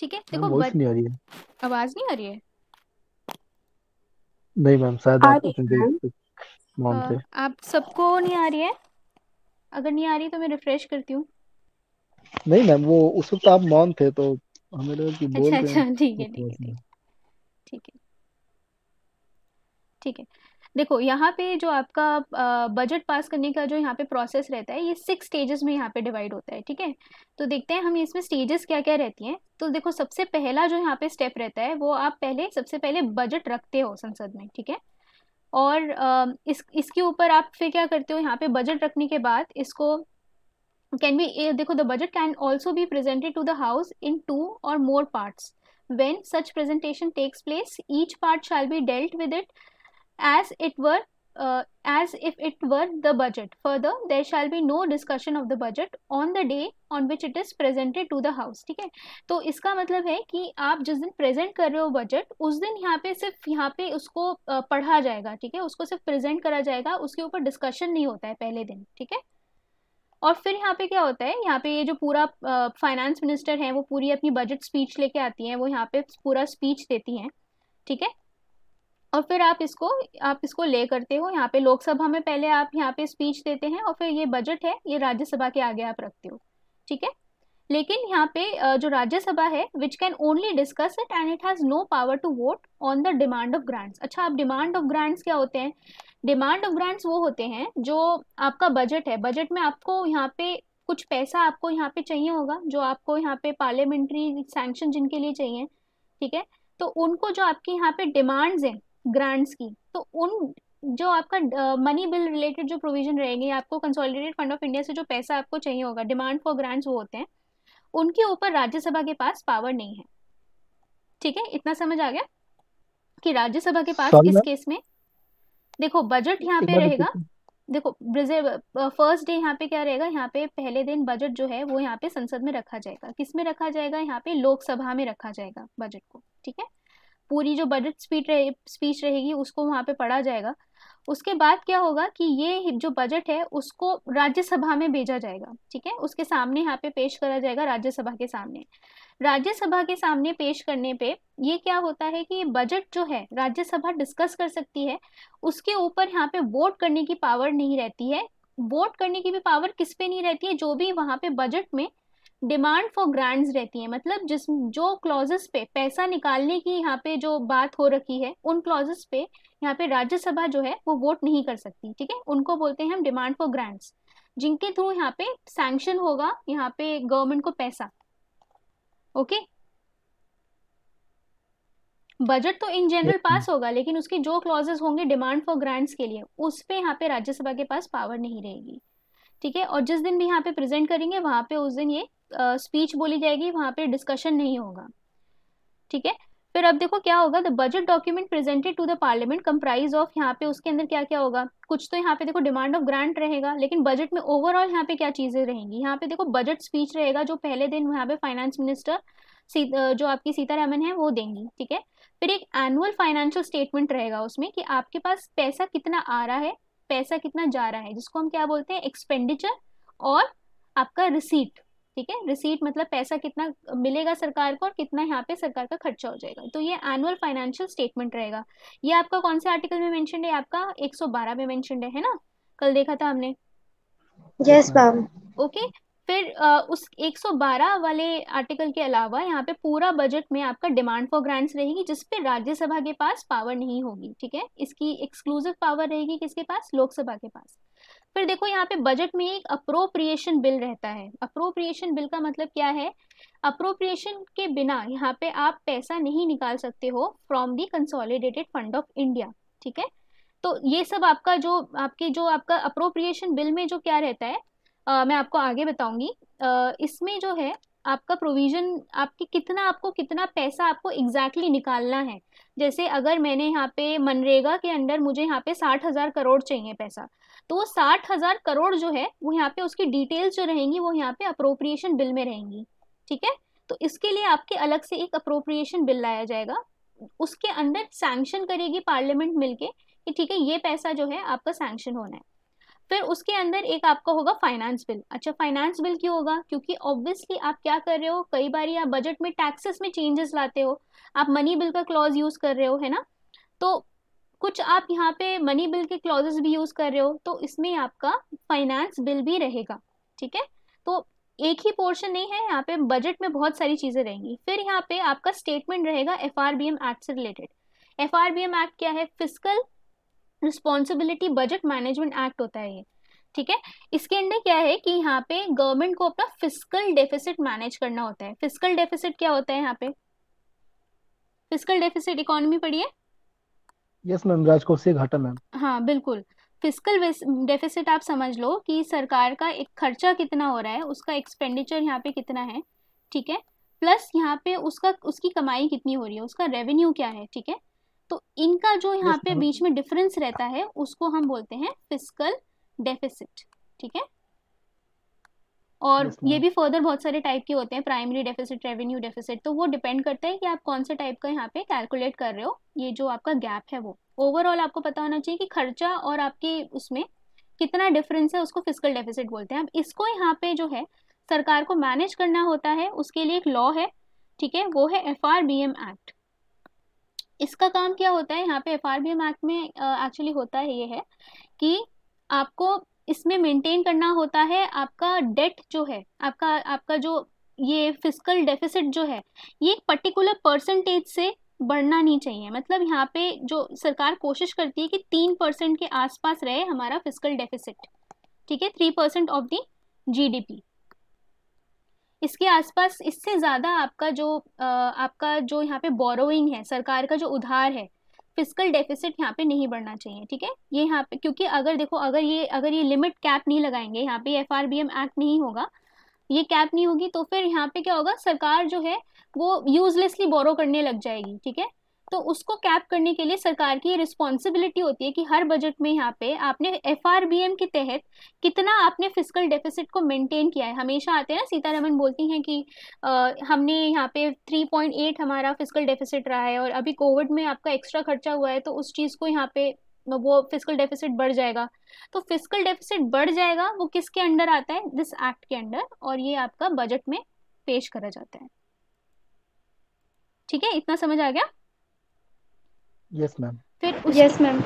ठीक है हाँ, देखो वॉइस नहीं आ रही है आवाज नहीं आ रही है नहीं मैम शायद आपको मॉम तो से आप सबको नहीं आ रही है अगर नहीं आ रही तो मैं रिफ्रेश करती हूँ नहीं मैम वो उस वक्त आप मौन थे तो हमें लगा कि बोल अच्छा अच्छा ठीक है ठीक है ठीक है ठीक है देखो यहाँ पे जो आपका बजट पास करने का जो यहाँ पे प्रोसेस रहता है ये सिक्स स्टेजेस में यहाँ पे डिवाइड होता है ठीक है तो देखते हैं हम इसमें स्टेजेस क्या क्या रहती हैं तो देखो सबसे पहला जो यहाँ पे स्टेप रहता है वो आप पहले सबसे पहले बजट रखते हो संसद में ठीक है और इस इसके ऊपर आप फिर क्या करते हो यहाँ पे बजट रखने के बाद इसको कैन बी देखो the budget can also be presented to the house in two और more parts when such presentation takes place each part shall be dealt with it as it were uh, as if it were the budget. Further, there shall be no discussion of the budget on the day on which it is presented to the house. ठीक है तो इसका मतलब है कि आप जिस दिन present कर रहे हो budget उस दिन यहाँ पे सिर्फ यहाँ पे उसको पढ़ा जाएगा ठीक है उसको सिर्फ present करा जाएगा उसके ऊपर discussion नहीं होता है पहले दिन ठीक है और फिर यहाँ पे क्या होता है यहाँ पे ये जो पूरा फाइनेंस मिनिस्टर है वो पूरी अपनी बजट स्पीच लेके आती है वो यहाँ पे पूरा स्पीच देती हैं ठीक है और फिर आप इसको आप इसको ले करते हो यहाँ पे लोकसभा में पहले आप यहाँ पे स्पीच देते हैं और फिर ये बजट है ये राज्यसभा के आगे आप रखते हो ठीक है लेकिन यहाँ पे जो राज्यसभा है which can only discuss it and it has no power to vote on the demand of grants अच्छा आप डिमांड ऑफ ग्रांट्स क्या होते हैं डिमांड ऑफ ग्रांट्स वो होते हैं जो आपका बजट है बजट में आपको यहाँ पे कुछ पैसा आपको यहाँ पे चाहिए होगा जो आपको यहाँ पे पार्लियामेंट्री सैंक्शन जिनके लिए चाहिए ठीक है तो उनको जो आपके यहाँ पे डिमांड्स हैं ग्रांट्स की तो उन जो आपका मनी बिल रिलेटेड जो प्रोविजन रहेंगे आपको कंसोलिडेटेड फंड ऑफ इंडिया से जो पैसा आपको चाहिए होगा डिमांड फॉर ग्रांट्स वो होते हैं उनके ऊपर राज्यसभा के पास पावर नहीं है ठीक है इतना समझ आ गया कि राज्यसभा के पास इस केस में देखो बजट यहाँ पे रहेगा देखो फर्स्ट डे यहाँ पे क्या रहेगा यहाँ पे पहले दिन बजट जो है वो यहाँ पे संसद में रखा जाएगा किस में रखा जाएगा यहाँ पे लोकसभा में रखा जाएगा बजट को ठीक है पूरी जो बजट स्पीच रहे स्पीच रहेगी उसको वहाँ पे पढ़ा जाएगा उसके बाद क्या होगा कि ये जो बजट है उसको राज्यसभा में भेजा जाएगा ठीक है उसके सामने यहाँ पे पेश करा जाएगा राज्यसभा के सामने राज्यसभा के सामने पेश करने पे ये क्या होता है कि बजट जो है राज्यसभा डिस्कस कर सकती है उसके ऊपर यहाँ पे वोट करने की पावर नहीं रहती है वोट करने की भी पावर किस पे नहीं रहती है जो भी वहाँ पे बजट में डिमांड फॉर ग्रांट्स रहती है मतलब जिस जो क्लॉजेस पे पैसा निकालने की यहाँ पे जो बात हो रखी है उन क्लॉजेस पे यहाँ पे राज्यसभा जो है वो वोट नहीं कर सकती ठीक है उनको बोलते हैं हम डिमांड फॉर ग्रांट्स जिनके थ्रू यहाँ पे सैंक्शन होगा यहाँ पे गवर्नमेंट को पैसा ओके बजट तो इन जनरल पास होगा लेकिन उसके जो क्लॉजेस होंगे डिमांड फॉर ग्रांट्स के लिए उस पे यहाँ पे राज्यसभा के पास पावर नहीं रहेगी ठीक है और जिस दिन भी यहाँ पे प्रेजेंट करेंगे वहां पे उस दिन ये स्पीच बोली जाएगी वहां पे डिस्कशन नहीं होगा ठीक है फिर अब देखो क्या होगा the budget document presented to the parliament comprise of यहाँ पे उसके अंदर क्या क्या होगा कुछ तो यहाँ पे देखो डिमांड ऑफ ग्रांट रहेगा लेकिन बजट में ओवरऑल यहाँ पे क्या चीजें रहेंगी यहाँ पे देखो बजट स्पीच रहेगा जो पहले दिन यहाँ पे फाइनेंस मिनिस्टर जो आपकी सीतारामन है वो देंगी ठीक है फिर एक एनुअल फाइनेंशियल स्टेटमेंट रहेगा उसमें कि आपके पास पैसा कितना आ रहा है पैसा कितना जा रहा है जिसको हम क्या बोलते हैं एक्सपेंडिचर और आपका रिसीट ठीक है रिसीट मतलब पैसा कितना मिलेगा सरकार को और कितना यहाँ पे सरकार का खर्चा हो जाएगा तो ये एनुअल फाइनेंशियल स्टेटमेंट रहेगा ये आपका कौन से आर्टिकल में मेंशन है आपका 112 में मेंशन है है ना कल देखा था हमने यस मैम ओके फिर आ, उस 112 वाले आर्टिकल के अलावा यहाँ पे पूरा बजट में आपका डिमांड फॉर ग्रांट्स रहेगी जिसपे राज्यसभा के पास पावर नहीं होगी ठीक है इसकी एक्सक्लूसिव पावर रहेगी किसके पास लोकसभा के पास फिर देखो यहाँ पे बजट में एक अप्रोप्रिएशन बिल रहता है अप्रोप्रिएशन बिल का मतलब क्या है अप्रोप्रिएशन के बिना यहाँ पे आप पैसा नहीं निकाल सकते हो from the consolidated fund of India ठीक है तो ये सब आपका जो आपके जो आपका अप्रोप्रिएशन बिल में जो क्या रहता है आ, मैं आपको आगे बताऊंगी इसमें जो है आपका प्रोविजन आपके कितना आपको कितना पैसा आपको एग्जैक्टली exactly निकालना है जैसे अगर मैंने यहाँ पे मनरेगा के अंडर मुझे यहाँ पे साठ हज़ार करोड़ चाहिए पैसा तो वो साठ हजार करोड़ जो है वो यहाँ पे उसकी डिटेल्स जो रहेंगी वो यहाँ पे अप्रोप्रिएशन बिल में रहेंगी ठीक है तो इसके लिए आपके अलग से एक अप्रोप्रिएशन बिल लाया जाएगा उसके अंदर सैंक्शन करेगी पार्लियामेंट मिलके कि ठीक है ये पैसा जो है आपका सैंक्शन होना है फिर उसके अंदर एक आपका होगा फाइनेंस बिल अच्छा फाइनेंस बिल क्यों होगा क्योंकि ऑब्वियसली आप क्या कर रहे हो कई बार आप बजट में टैक्सेस में चेंजेस लाते हो आप मनी बिल का क्लॉज यूज कर रहे हो है ना तो कुछ आप यहाँ पे मनी बिल के क्लॉजेस भी यूज कर रहे हो तो इसमें आपका फाइनेंस बिल भी रहेगा ठीक है तो एक ही पोर्शन नहीं है यहाँ पे बजट में बहुत सारी चीजें रहेंगी फिर यहाँ पे आपका स्टेटमेंट रहेगा एफ एक्ट से रिलेटेड एफ एक्ट क्या है fiscal responsibility budget management act होता है ये ठीक है इसके अंडर क्या है कि यहाँ पे गवर्नमेंट को अपना फिजिकल डेफिसिट मैनेज करना होता है फिजिकल डेफिसिट क्या होता है यहाँ पे फिजिकल डेफिसिट इकोनॉमी पढ़िए यस मैम राजकोष से घाटा मैम हाँ बिल्कुल फिस्कल डेफिसिट आप समझ लो कि सरकार का एक खर्चा कितना हो रहा है उसका एक्सपेंडिचर यहाँ पे कितना है ठीक है प्लस यहाँ पे उसका उसकी कमाई कितनी हो रही है उसका रेवेन्यू क्या है ठीक है तो इनका जो यहाँ पे बीच में डिफरेंस रहता है उसको हम बोलते हैं फिस्कल डेफिसिट ठीक है और ये भी फर्दर बहुत सारे टाइप के होते हैं प्राइमरी डेफिसिट रेवेन्यू डेफिसिट तो वो डिपेंड करता है कि आप कौन से टाइप का यहाँ पे कैलकुलेट कर रहे हो ये जो आपका गैप है वो ओवरऑल आपको पता होना चाहिए कि खर्चा और आपकी उसमें कितना डिफरेंस है उसको फिजिकल डेफिसिट बोलते हैं अब इसको यहाँ पे जो है सरकार को मैनेज करना होता है उसके लिए एक लॉ है ठीक है वो है F R B M act इसका काम क्या होता है यहाँ पे F R B M act में एक्चुअली होता है ये है कि आपको इसमें मेंटेन करना होता है आपका डेट जो है आपका आपका जो ये फिजिकल डेफिसिट जो है ये एक पर्टिकुलर परसेंटेज से बढ़ना नहीं चाहिए मतलब यहाँ पे जो सरकार कोशिश करती है कि तीन परसेंट के आसपास रहे हमारा फिजिकल डेफिसिट ठीक है three percent of the GDP इसके आसपास इससे ज़्यादा आपका जो आ, आपका जो यहाँ पे बोरोइंग है सरकार का जो उधार है फिजिकल डेफिसिट यहाँ पे नहीं बढ़ना चाहिए ठीक है ये यहाँ पे क्योंकि अगर देखो अगर ये अगर ये लिमिट कैप नहीं लगाएंगे यहाँ पे एफ एक्ट नहीं होगा ये कैप नहीं होगी तो फिर यहाँ पे क्या होगा सरकार जो है वो यूजलेसली बोरो करने लग जाएगी ठीक है तो उसको कैप करने के लिए सरकार की रिस्पॉन्सिबिलिटी होती है कि हर बजट में यहाँ पे आपने एफ के तहत कितना आपने फिजिकल डेफिसिट को मेंटेन किया है हमेशा आते हैं ना सीतारमन बोलती हैं कि आ, हमने यहाँ पे 3.8 हमारा फिजिकल डेफिसिट रहा है और अभी कोविड में आपका एक्स्ट्रा खर्चा हुआ है तो उस चीज़ को यहाँ पे वो फिजिकल डेफिसिट बढ़ जाएगा तो फिजिकल डेफिसिट बढ़ जाएगा वो किसके अंडर आता है दिस एक्ट के अंडर और ये आपका बजट में पेश करा जाता है ठीक है इतना समझ आ गया यस मैम फिर यस मैम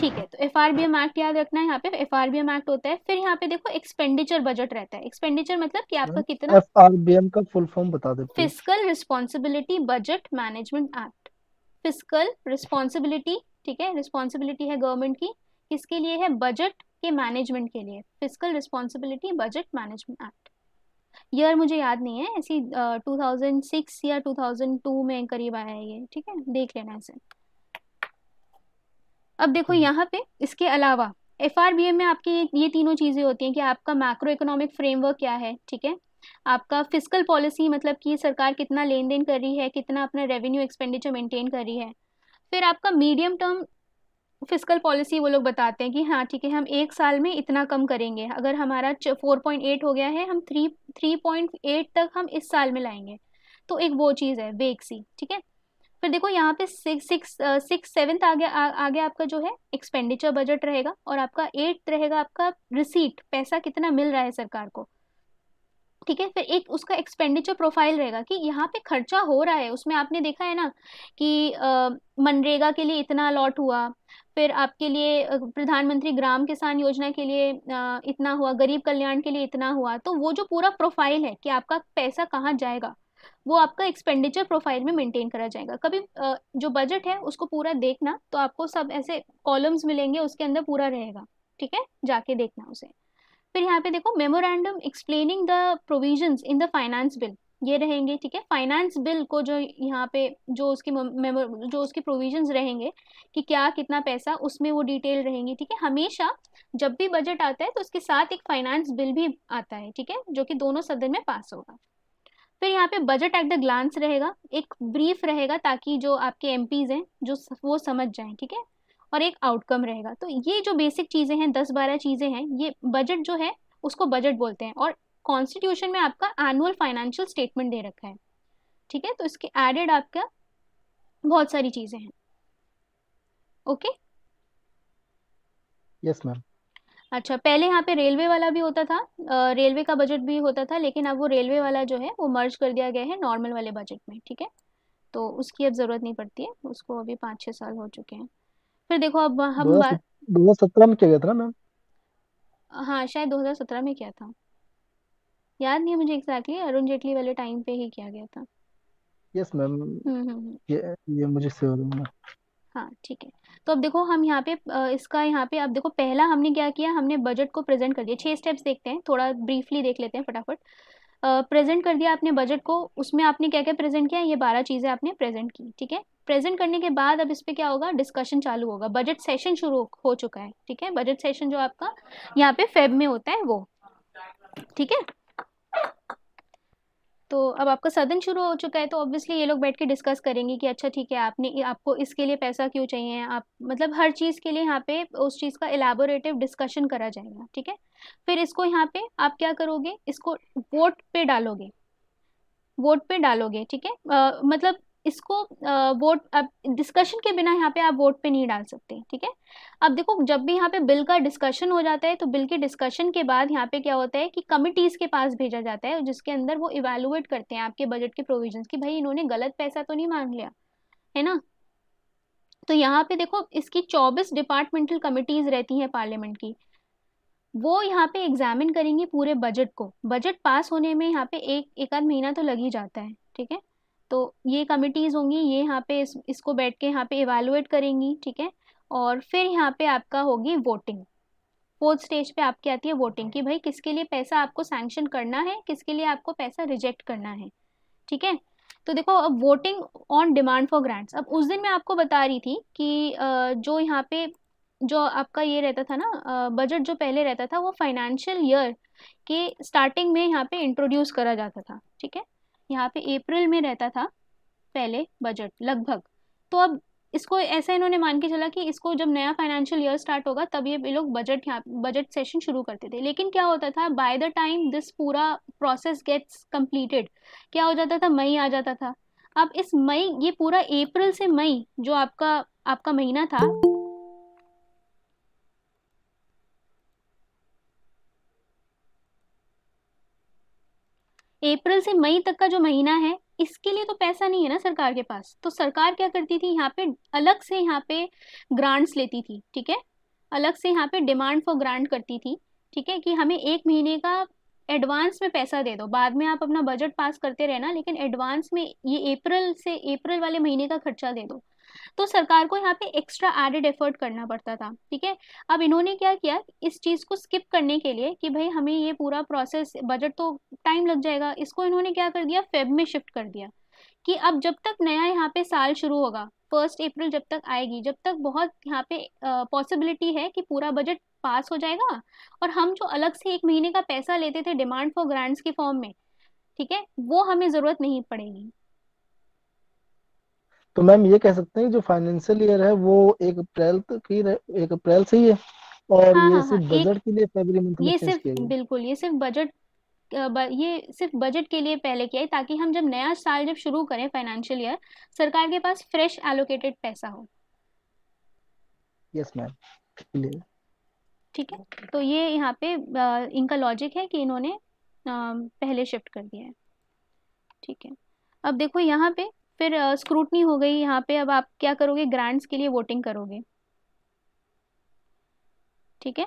ठीक है तो F R B M act याद रखना है यहाँ पे F R B M act होता है फिर यहाँ पे देखो एक्सपेंडिचर बजट रहता है एक्सपेंडिचर मतलब कि आपका कितना एफ आर बी एम का फुल फॉर्म बता दे fiscal responsibility budget management act fiscal responsibility ठीक है रिस्पॉन्सिबिलिटी है गवर्नमेंट की किसके लिए है बजट के मैनेजमेंट के लिए fiscal responsibility budget management act year मुझे याद नहीं है ऐसी टू थाउजेंड सिक्स या टू थाउजेंड टू में करीब आया है ये ठीक है देख लेना ऐसे अब देखो हम्म। यहाँ पे इसके अलावा एफ आर बी एम में आपकी ये तीनों चीज़ें होती हैं कि आपका मैक्रो इकोनॉमिक फ्रेमवर्क क्या है ठीक है आपका फिजिकल पॉलिसी मतलब कि सरकार कितना लेन देन कर रही है कितना अपना रेवेन्यू एक्सपेंडिचर मेंटेन कर रही है फिर आपका मीडियम टर्म फिजिकल पॉलिसी वो लोग बताते हैं कि हाँ ठीक है हम एक साल में इतना कम करेंगे अगर हमारा फोर पॉइंट एट हो गया है हम थ्री थ्री पॉइंट एट तक हम इस साल में लाएंगे तो एक वो चीज़ है वेक सी ठीक है फिर देखो यहाँ पे सिक्स सिक्स सेवन्थ आगे आ, आगे आपका जो है एक्सपेंडिचर बजट रहेगा और आपका एट्थ रहेगा आपका रिसीट पैसा कितना मिल रहा है सरकार को ठीक है फिर एक उसका एक्सपेंडिचर प्रोफाइल रहेगा कि यहाँ पे खर्चा हो रहा है उसमें आपने देखा है ना कि मनरेगा के लिए इतना अलॉट हुआ फिर आपके लिए प्रधानमंत्री ग्राम किसान योजना के लिए आ, इतना हुआ गरीब कल्याण के लिए इतना हुआ तो वो जो पूरा प्रोफाइल है कि आपका पैसा कहाँ जाएगा वो आपका एक्सपेंडिचर प्रोफाइल में मेंटेन करा जाएगा कभी जो बजट है उसको पूरा देखना तो आपको सब ऐसे कॉलम्स मिलेंगे उसके अंदर पूरा रहेगा ठीक है जाके देखना उसे फिर यहाँ पे देखो memorandum explaining the provision in the finance bill ये रहेंगे ठीक है फाइनेंस बिल को जो यहाँ पे जो उसकी मेमो जो उसके प्रोविजंस रहेंगे कि क्या कितना पैसा उसमें वो डिटेल रहेंगी ठीक है हमेशा जब भी बजट आता है तो उसके साथ एक फाइनेंस बिल भी आता है ठीक है जो कि दोनों सदन में पास होगा फिर यहाँ पे बजट एट द ग्लांस रहेगा एक ब्रीफ रहेगा ताकि जो आपके एम हैं जो वो समझ जाएं ठीक है और एक आउटकम रहेगा तो ये जो बेसिक चीज़ें हैं दस बारह चीज़ें हैं ये बजट जो है उसको बजट बोलते हैं और कॉन्स्टिट्यूशन में आपका एनुअल फाइनेंशियल स्टेटमेंट दे रखा है ठीक है तो इसके एडेड आपका बहुत सारी चीज़ें हैं ओके यस मैम अच्छा पहले यहाँ पे रेलवे वाला भी होता था रेलवे का बजट भी होता था लेकिन अब वो रेलवे वाला जो है वो मर्ज कर दिया गया है नॉर्मल वाले बजट में ठीक है तो उसकी अब जरूरत नहीं पड़ती है उसको अभी पाँच छह साल हो चुके हैं फिर देखो अब हम दो बात दो हजार सत्रह में किया गया था मैम हाँ शायद दो हजार सत्रह में किया था याद नहीं है मुझे एग्जैक्टली exactly, अरुण जेटली वाले टाइम पे ही किया गया था yes yes, ma'am hmm, hmm, hmm. ये ये मुझे सेव हाँ ठीक है तो अब देखो हम यहाँ पे इसका यहाँ पे अब देखो पहला हमने क्या किया हमने बजट को प्रेजेंट कर दिया छह स्टेप्स देखते हैं थोड़ा ब्रीफली देख लेते हैं फटाफट प्रेजेंट कर दिया आपने बजट को उसमें आपने क्या क्या प्रेजेंट किया ये बारह चीज़ें आपने प्रेजेंट की ठीक है प्रेजेंट करने के बाद अब इस पर क्या होगा डिस्कशन चालू होगा बजट सेशन शुरू हो चुका है ठीक है बजट सेशन जो आपका यहाँ पे फेब में होता है वो ठीक है तो अब आपका सदन शुरू हो चुका है तो ऑब्वियसली ये लोग बैठ के डिस्कस करेंगे कि अच्छा ठीक है आपने आपको इसके लिए पैसा क्यों चाहिए आप मतलब हर चीज़ के लिए यहाँ पे उस चीज़ का एलैबोरेटिव डिस्कशन करा जाएगा ठीक है फिर इसको यहाँ पे आप क्या करोगे इसको वोट पे डालोगे वोट पे डालोगे ठीक है मतलब इसको वोट अब डिस्कशन के बिना यहाँ पे आप वोट पे नहीं डाल सकते ठीक है अब देखो जब भी यहाँ पे बिल का डिस्कशन हो जाता है तो बिल के डिस्कशन के बाद यहाँ पे क्या होता है कि कमिटीज के पास भेजा जाता है जिसके अंदर वो इवेलुएट करते हैं आपके बजट के प्रोविजन की भाई इन्होंने गलत पैसा तो नहीं मांग लिया है ना तो यहाँ पे देखो इसकी चौबीस डिपार्टमेंटल कमिटीज रहती हैं पार्लियामेंट की वो यहाँ पे एग्जामिन करेंगे पूरे बजट को बजट पास होने में यहाँ पे एक एक आध महीना तो लग ही जाता है ठीक है तो ये कमिटीज़ होंगी ये यहाँ पे इस, इसको बैठ के यहाँ पे इवेलुएट करेंगी ठीक है और फिर यहाँ पे आपका होगी वोटिंग फोर्थ स्टेज पे आपकी आती है वोटिंग कि भाई किसके लिए पैसा आपको सैंक्शन करना है किसके लिए आपको पैसा रिजेक्ट करना है ठीक है तो देखो अब voting on demand for grants अब उस दिन मैं आपको बता रही थी कि जो यहाँ पे जो आपका ये रहता था ना बजट जो पहले रहता था वो फाइनेंशियल ईयर के स्टार्टिंग में यहाँ पे इंट्रोड्यूस करा जाता था ठीक है यहाँ पे अप्रैल में रहता था पहले बजट लगभग तो अब इसको ऐसा इन्होंने मान के चला कि इसको जब नया फाइनेंशियल ईयर स्टार्ट होगा तब ये लोग बजट यहाँ बजट सेशन शुरू करते थे लेकिन क्या होता था बाय द टाइम दिस पूरा प्रोसेस गेट्स कंप्लीटेड क्या हो जाता था मई आ जाता था अब इस मई ये पूरा अप्रैल से मई जो आपका आपका महीना था अप्रैल से मई तक का जो महीना है इसके लिए तो पैसा नहीं है ना सरकार के पास तो सरकार क्या करती थी यहाँ पे अलग से यहाँ पे ग्रांट्स लेती थी ठीक है अलग से यहाँ पे डिमांड फॉर ग्रांट करती थी ठीक है कि हमें एक महीने का एडवांस में पैसा दे दो बाद में आप अपना बजट पास करते रहना लेकिन एडवांस में ये अप्रैल से अप्रैल वाले महीने का खर्चा दे दो तो सरकार को यहाँ पे एक्स्ट्रा एडेड एफर्ट करना पड़ता था ठीक है अब इन्होंने क्या किया इस चीज़ को स्किप करने के लिए कि भाई हमें ये पूरा प्रोसेस बजट तो टाइम लग जाएगा इसको इन्होंने क्या कर दिया फेब में शिफ्ट कर दिया कि अब जब तक नया यहाँ पे साल शुरू होगा फर्स्ट अप्रैल जब तक आएगी जब तक बहुत यहाँ पे पॉसिबिलिटी है कि पूरा बजट पास हो जाएगा और हम जो अलग से एक महीने का पैसा लेते थे डिमांड फॉर ग्रांट्स के फॉर्म में ठीक है वो हमें ज़रूरत नहीं पड़ेगी तो मैम ये कह सकते हैं जो फाइनेंशियल ईयर है वो एक अप्रैल तक ही एक अप्रैल से ही है और हाँ, ये हाँ, हाँ सिर्फ बजट के लिए फरवरी मंथ ये सिर्फ बिल्कुल ये सिर्फ बजट ये सिर्फ बजट के लिए पहले किया है ताकि हम जब नया साल जब शुरू करें फाइनेंशियल ईयर सरकार के पास फ्रेश एलोकेटेड पैसा हो यस मैम ठीक है तो ये यहाँ पे इनका लॉजिक है कि इन्होंने पहले शिफ्ट कर दिया है ठीक है अब देखो यहाँ पे फिर स्क्रूटनी हो गई यहाँ पे अब आप क्या करोगे ग्रांट्स के लिए वोटिंग करोगे ठीक है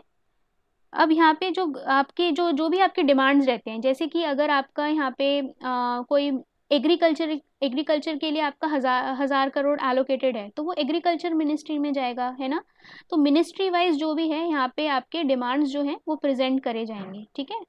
अब यहाँ पे जो आपके जो जो भी आपके डिमांड्स रहते हैं जैसे कि अगर आपका यहाँ पे आ, कोई एग्रीकल्चर एग्रीकल्चर के लिए आपका हज़ार हज़ार करोड़ एलोकेटेड है तो वो एग्रीकल्चर मिनिस्ट्री में जाएगा है ना तो मिनिस्ट्री वाइज जो भी है यहाँ पे आपके डिमांड्स जो हैं वो प्रेजेंट करे जाएंगे ठीक है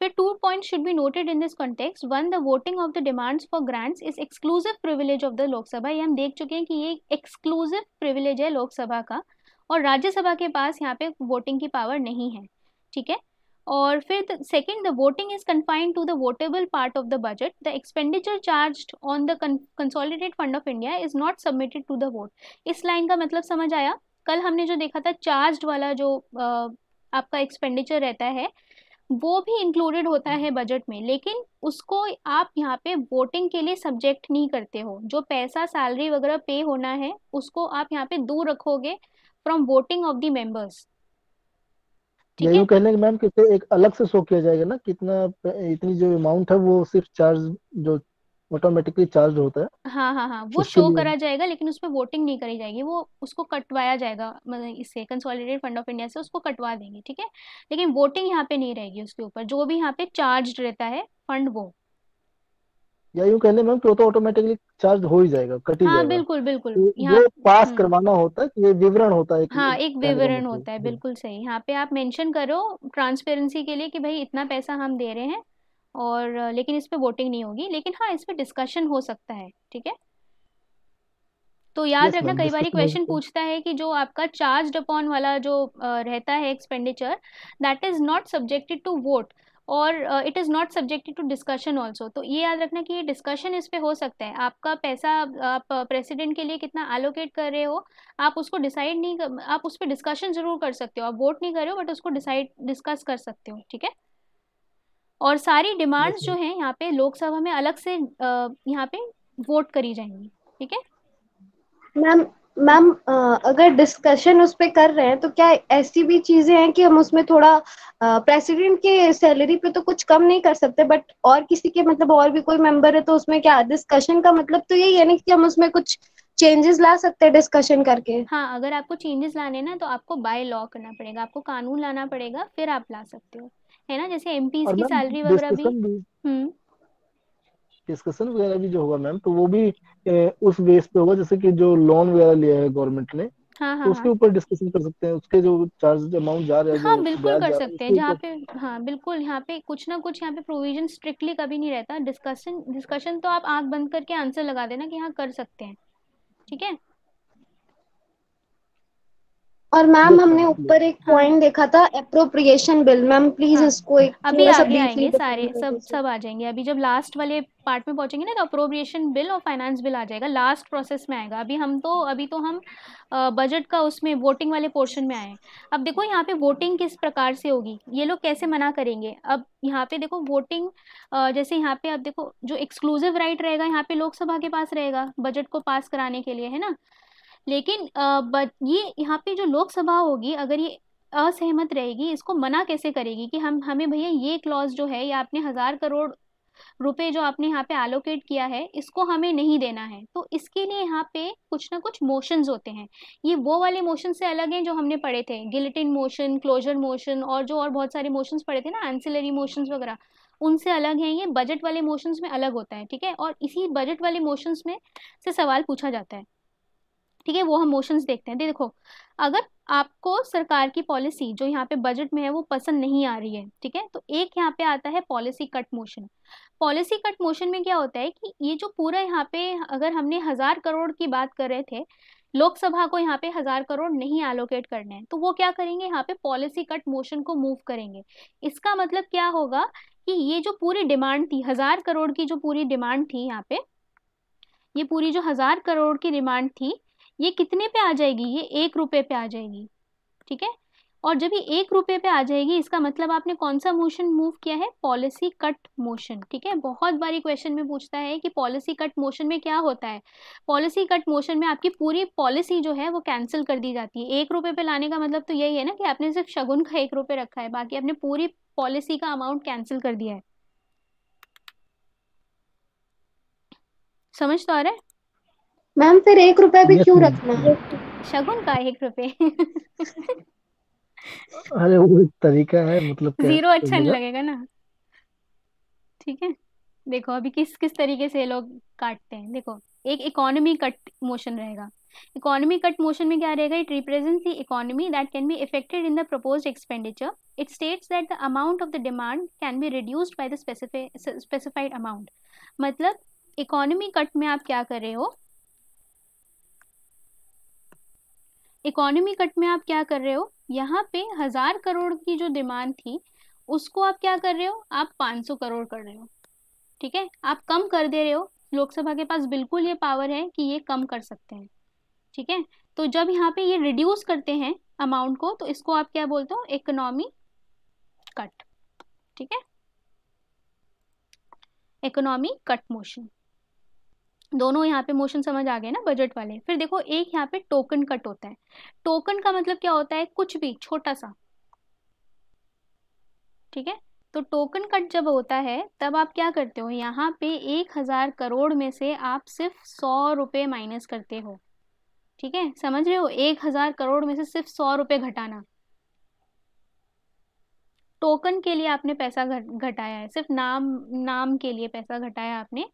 फिर two point should be noted in this context one the voting of the demands for grants is exclusive privilege of the Lok Sabha ये हम देख चुके हैं कि ये एक्सक्लूसिव प्रिविलेज है लोकसभा का और राज्यसभा के पास यहाँ पे वोटिंग की पावर नहीं है ठीक है और फिर second the voting is confined to the votable part of the budget the expenditure charge on the consolidated fund of India is not submitted to the vote इस लाइन का मतलब समझ आया कल हमने जो देखा था चार्ज वाला जो आ, आपका एक्सपेंडिचर रहता है वो भी इंक्लूडेड होता है बजट में लेकिन उसको आप यहाँ पे वोटिंग के लिए सब्जेक्ट नहीं करते हो जो पैसा सैलरी वगैरह पे होना है उसको आप यहाँ पे दूर रखोगे from voting of the members यही कहने कह मैम कि एक अलग से शो किया जाएगा ना कितना इतनी जो अमाउंट है वो सिर्फ चार्ज जो ऑटोमेटिकली चार्ज होता है हाँ हाँ हाँ वो शो करा जाएगा लेकिन उसमें वोटिंग नहीं करी जाएगी वो उसको कटवाया जाएगा मतलब इससे कंसोलिडेटेड फंड ऑफ इंडिया से उसको कटवा देंगे ठीक है लेकिन वोटिंग यहाँ पे नहीं रहेगी उसके ऊपर जो भी यहाँ पे चार्ज रहता है फंड वो या यूं कह ले मैम तो ऑटोमेटिकली चार्ज हो ही जाएगा कट ही हाँ, जाएगा बिल्कुल बिल्कुल तो यहाँ पास हम्म। करवाना होता है ये विवरण होता है हाँ, एक हाँ एक विवरण होता है बिल्कुल सही यहाँ पे आप मेंशन करो ट्रांसपेरेंसी के लिए कि भाई इतना पैसा हम दे रहे हैं और लेकिन इस पर वोटिंग नहीं होगी लेकिन हाँ इस पर डिस्कशन हो सकता है ठीक है तो याद yes, रखना कई बार क्वेश्चन पूछता है कि जो आपका चार्ज अपॉन वाला जो रहता है expenditure that is not subjected to vote और it is not subjected to discussion also तो ये याद रखना कि ये डिस्कशन इस पे हो सकता है आपका पैसा आप प्रेसिडेंट के लिए कितना एलोकेट कर रहे हो आप उसको डिसाइड नहीं कर, आप उस पर डिस्कशन जरूर कर सकते हो आप वोट नहीं कर रहे हो बट उसको डिसाइड डिस्कस कर सकते हो ठीक है और सारी डिमांड्स जो हैं यहाँ पे लोकसभा में अलग से यहाँ पे वोट करी जाएंगी ठीक है मैम मैम अगर डिस्कशन उस पर कर रहे हैं तो क्या ऐसी भी चीजें हैं कि हम उसमें थोड़ा प्रेसिडेंट के सैलरी पे तो कुछ कम नहीं कर सकते बट और किसी के मतलब और भी कोई मेंबर है तो उसमें क्या डिस्कशन का मतलब तो यही है ना कि हम उसमें कुछ चेंजेस ला सकते हैं डिस्कशन करके हाँ अगर आपको चेंजेस लाने ना तो आपको बाय लॉ करना पड़ेगा आपको कानून लाना पड़ेगा फिर आप ला सकते हो है ना जैसे एमपी की सैलरी वगैरह भी डिस्कशन हम्म। वगैरह भी जो होगा मैम तो वो भी ए, उस बेस पे होगा जैसे कि जो लोन वगैरह लिया है गवर्नमेंट ने हाँ, हाँ, तो हाँ। उसके ऊपर डिस्कशन कर सकते हैं उसके जो चार्ज अमाउंट जा रहे हैं हाँ बिल्कुल कर सकते हैं जहाँ पे हाँ बिल्कुल यहाँ पे कुछ ना कुछ यहाँ पे प्रोविजन स्ट्रिक्टली कभी नहीं रहता डिस्कशन डिस्कशन तो आप आंख बंद करके आंसर लगा देना कि हाँ कर सकते हैं ठीक है और मैम हमने ऊपर एक पॉइंट हाँ। देखा था अप्रोप्रिएशन बिल मैम प्लीज हाँ, इसको एक अभी आगे आएंगे सारे सब सब आ जाएंगे अभी जब लास्ट वाले पार्ट में पहुंचेंगे ना तो अप्रोप्रिएशन बिल और फाइनेंस बिल आ जाएगा लास्ट प्रोसेस में आएगा अभी हम तो अभी तो हम बजट का उसमें वोटिंग वाले पोर्शन में आए अब देखो यहाँ पे वोटिंग किस प्रकार से होगी ये लोग कैसे मना करेंगे अब यहाँ पे देखो वोटिंग जैसे यहाँ पे आप देखो जो एक्सक्लूसिव राइट रहेगा यहाँ पे लोकसभा के पास रहेगा बजट को पास कराने के लिए है ना लेकिन ये यहाँ पे जो लोकसभा होगी अगर ये असहमत रहेगी इसको मना कैसे करेगी कि हम हमें भैया ये क्लॉज जो है या आपने हज़ार करोड़ रुपए जो आपने यहाँ पे एलोकेट किया है इसको हमें नहीं देना है तो इसके लिए यहाँ पे कुछ ना कुछ मोशन होते हैं ये वो वाले मोशन से अलग हैं जो हमने पढ़े थे गिलिटिन मोशन क्लोजर मोशन और जो और बहुत सारे मोशन पढ़े थे ना एंसिलरी मोशन वगैरह उनसे अलग हैं ये बजट वाले मोशन में अलग होता है ठीक है और इसी बजट वाले मोशन में से सवाल पूछा जाता है ठीक है वो हम मोशंस देखते हैं देखो अगर आपको सरकार की पॉलिसी जो यहाँ पे बजट में है वो पसंद नहीं आ रही है ठीक है तो एक यहाँ पे आता है policy cut motion policy cut motion में क्या होता है कि ये जो पूरा यहाँ पे अगर हमने हजार करोड़ की बात कर रहे थे लोकसभा को यहाँ पे हजार करोड़ नहीं एलोकेट करने हैं तो वो क्या करेंगे यहाँ पे पॉलिसी कट मोशन को मूव करेंगे इसका मतलब क्या होगा कि ये जो पूरी डिमांड थी हजार करोड़ की जो पूरी डिमांड थी यहाँ पे ये पूरी जो हजार करोड़ की डिमांड थी ये कितने पे आ जाएगी ये एक रुपये पे आ जाएगी ठीक है और जब ये एक रुपये पे आ जाएगी इसका मतलब आपने कौन सा मोशन मूव किया है पॉलिसी कट मोशन ठीक है बहुत बारी क्वेश्चन में पूछता है कि पॉलिसी कट मोशन में क्या होता है पॉलिसी कट मोशन में आपकी पूरी पॉलिसी जो है वो कैंसिल कर दी जाती है एक रुपये पे लाने का मतलब तो यही है ना कि आपने सिर्फ शगुन का एक रुपये रखा है बाकी आपने पूरी पॉलिसी का अमाउंट कैंसिल कर दिया है समझ तो आ रहा है मैम फिर एक रुपया भी क्यों तो- रखना शगुन का एक रुपये अरे वो तरीका है मतलब क्या जीरो अच्छा नहीं लगेगा ना ठीक है देखो अभी किस किस तरीके से लोग काटते हैं देखो एक इकोनॉमी कट मोशन रहेगा इकोनॉमी कट मोशन में क्या रहेगा it represents the economy that can be effected in the proposed expenditure it states that the amount of the demand can be reduced by the specified amount मतलब economy cut में आप क्या कर रहे हो इकोनॉमी कट में आप क्या कर रहे हो यहाँ पे हजार करोड़ की जो डिमांड थी उसको आप क्या कर रहे हो आप 500 करोड़ कर रहे हो ठीक है आप कम कर दे रहे हो लोकसभा के पास बिल्कुल ये पावर है कि ये कम कर सकते हैं ठीक है तो जब यहाँ पे ये रिड्यूस करते हैं अमाउंट को तो इसको आप क्या बोलते हो इकोनॉमी कट ठीक है इकोनॉमी कट मोशन दोनों यहाँ पे मोशन समझ आ गए ना बजट वाले फिर देखो एक यहाँ पे टोकन कट होता है टोकन का मतलब क्या होता है कुछ भी छोटा सा ठीक है तो टोकन कट जब होता है तब आप क्या करते हो यहाँ पे एक हजार करोड़ में से आप सिर्फ सौ रुपये माइनस करते हो ठीक है समझ रहे हो एक हजार करोड़ में से सिर्फ सौ रुपए घटाना टोकन के लिए आपने पैसा घटाया है सिर्फ नाम नाम के लिए पैसा घटाया आपने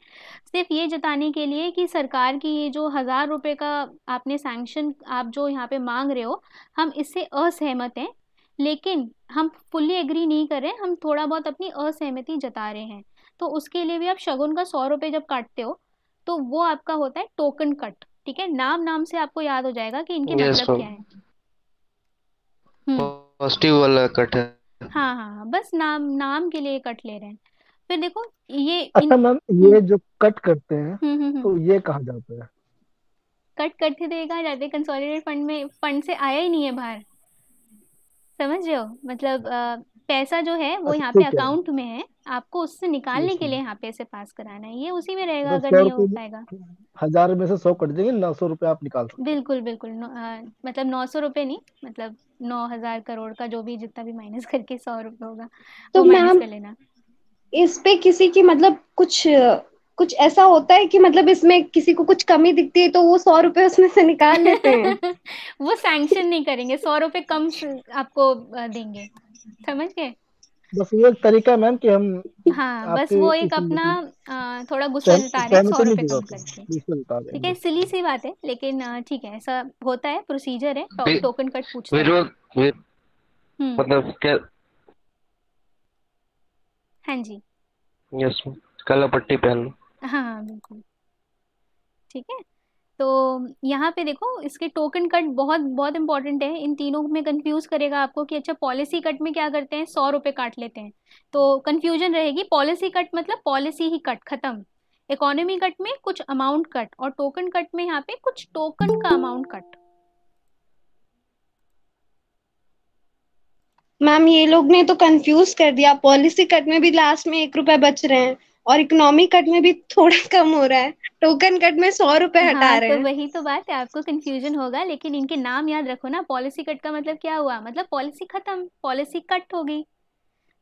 सिर्फ ये जताने के लिए कि सरकार की ये जो हज़ार रुपये का आपने सैंक्शन आप जो यहाँ पे मांग रहे हो हम इससे असहमत हैं लेकिन हम फुल्ली एग्री नहीं कर रहे हम थोड़ा बहुत अपनी असहमति जता रहे हैं तो उसके लिए भी आप शगुन का सौ रुपये जब काटते हो तो वो आपका होता है टोकन कट ठीक है नाम नाम से आपको याद हो जाएगा कि इनके मतलब क्या है पॉजिटिव हम्म। वाला कट है हाँ हाँ हाँ बस नाम नाम के लिए कट ले रहे हैं फिर देखो ये अच्छा इन... मैम हम्म। ये जो कट करते हैं हम्म, हम्म, तो ये कहा जाता है कट करते तो ये कहा जाते कंसोलिडेट फंड में फंड से आया ही नहीं है बाहर समझ रहे हो मतलब आ, पैसा जो है वो अच्छा, यहाँ पे ठीक है अकाउंट में है आपको उससे निकालने के लिए यहाँ पे ऐसे पास कराना है ये उसी में रहेगा तो अगर नहीं हो पाएगा हजार में से सौ कट देंगे नौ सौ रुपये आप निकाल सकते हैं बिल्कुल बिल्कुल आ, मतलब नौ सौ रुपये नहीं मतलब नौ हजार करोड़ का जो भी जितना भी माइनस करके सौ रुपए होगा तो माइनस कर लेना इस पे किसी की मतलब कुछ कुछ ऐसा होता है कि मतलब इसमें किसी को कुछ कमी दिखती है तो वो सौ रुपए उसमें से निकाल लेते हैं वो सैंक्शन नहीं करेंगे सौ रुपए कम आपको देंगे समझ गए बस ये एक तरीका मैम कि हम हाँ बस वो एक अपना थोड़ा गुस्सा जता रहे हैं सौ रुपए कम करके ठीक है सिली सी बात है लेकिन ठीक है ऐसा होता है प्रोसीजर है टो, टोकन कट पूछता मतलब हाँ जी यस काला पट्टी पहन हाँ बिल्कुल ठीक है तो यहाँ पे देखो इसके टोकन कट बहुत बहुत इंपॉर्टेंट है इन तीनों में कंफ्यूज करेगा आपको कि अच्छा पॉलिसी कट में क्या करते हैं सौ रुपये काट लेते हैं तो कंफ्यूजन रहेगी पॉलिसी कट मतलब पॉलिसी ही कट खत्म इकोनॉमी कट में कुछ अमाउंट कट और टोकन कट में यहाँ पे कुछ टोकन का अमाउंट कट मैम ये लोग ने तो कंफ्यूज कर दिया पॉलिसी कट में भी लास्ट में एक रुपए बच रहे हैं और इकोनॉमी कट में भी थोड़ा कम हो रहा है टोकन कट में सौ रुपए हटा हाँ, रहे तो हैं तो वही तो बात है आपको कंफ्यूजन होगा लेकिन इनके नाम याद रखो ना पॉलिसी कट का मतलब क्या हुआ मतलब पॉलिसी खत्म पॉलिसी कट हो गई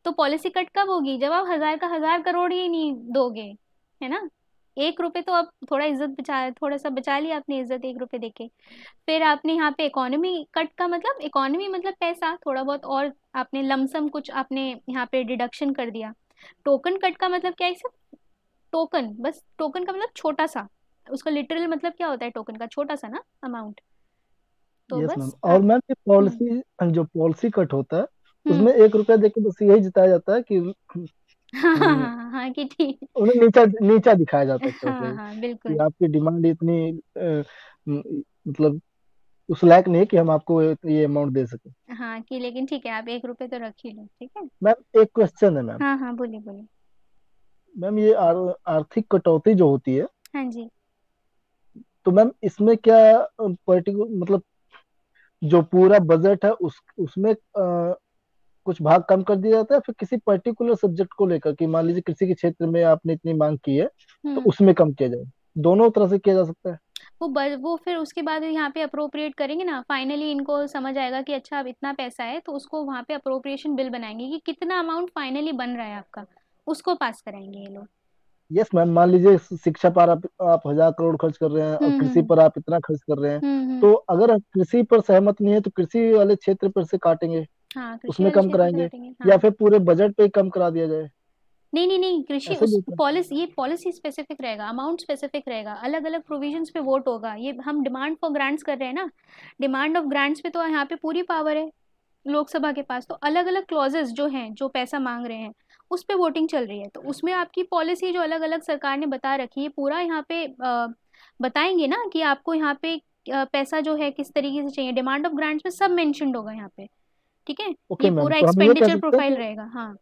तो पॉलिसी कट कब होगी जब आप हजार का हजार करोड़ ही नहीं दोगे है ना एक रुपए तो अब थोड़ा इज्जत बचा थोड़ा सा बचा लिया आपने इज्जत एक रुपए देके फिर आपने यहाँ पे इकोनॉमी कट का मतलब इकोनॉमी मतलब पैसा थोड़ा बहुत और आपने लमसम कुछ आपने यहाँ पे डिडक्शन कर दिया टोकन कट का मतलब क्या है सिर्फ टोकन बस टोकन का मतलब छोटा सा उसका लिटरल मतलब क्या होता है टोकन का छोटा सा ना अमाउंट तो yes, बस और मैम ये पॉलिसी हम्म। हाँ, जो पॉलिसी कट होता है हम्म। उसमें एक रुपया देके बस यही जिताया जाता है कि हाँ हाँ, हम्म। हाँ, हाँ कि ठीक उन्हें नीचा नीचा दिखाया जाता है हाँ हाँ बिल्कुल आपकी डिमांड इतनी मतलब उस लायक नहीं कि हम आपको ये अमाउंट दे सके हाँ कि लेकिन ठीक है आप एक रुपए तो रख ही लो ठीक है मैम एक क्वेश्चन है मैम हाँ हाँ बोलिए बोलिए मैम ये आर, आर्थिक कटौती जो होती है हाँ जी तो मैम इसमें क्या पर्टिकुलर मतलब जो पूरा बजट है उस उसमें आ, कुछ भाग कम कर दिया जाता है फिर किसी पर्टिकुलर सब्जेक्ट को लेकर कि मान लीजिए कृषि के क्षेत्र में आपने इतनी मांग की है तो हम्म। उसमें कम किया जाए दोनों तरह से किया जा सकता है वो बर, वो फिर उसके बाद यहाँ पे अप्रोप्रिएट करेंगे ना फाइनली इनको समझ आएगा कि अच्छा अब इतना पैसा है तो उसको वहाँ पे अप्रोप्रिएशन बिल बनाएंगे कि कितना अमाउंट फाइनली बन रहा है आपका उसको पास कराएंगे ये लोग यस मैम मान लीजिए शिक्षा पर आप, आप हजार करोड़ खर्च कर रहे हैं और हम्म, कृषि हम्म। पर आप इतना खर्च कर रहे हैं हम्म, तो अगर कृषि पर सहमत नहीं है तो कृषि वाले क्षेत्र पर से काटेंगे हाँ, उसमें कम कराएंगे हाँ। या फिर पूरे बजट पे कम करा दिया जाए नहीं नहीं नहीं कृषि पॉलिसी ये पॉलिसी स्पेसिफिक रहेगा अमाउंट स्पेसिफिक रहेगा अलग अलग प्रोविजंस पे वोट होगा ये हम डिमांड फॉर ग्रांट्स कर रहे हैं ना डिमांड ऑफ ग्रांट्स पे तो यहाँ पे पूरी पावर है लोकसभा के पास तो अलग अलग क्लॉजेस जो हैं जो पैसा मांग रहे हैं उस पर वोटिंग चल रही है तो उसमें आपकी पॉलिसी जो अलग अलग सरकार ने बता रखी है पूरा यहाँ पे बताएंगे ना कि आपको यहाँ पे पैसा जो है किस तरीके से चाहिए डिमांड ऑफ ग्रांट्स में सब मेंशन होगा यहाँ पे ठीक है okay, ये पूरा एक्सपेंडिचर तो प्रोफाइल रहेगा हाँ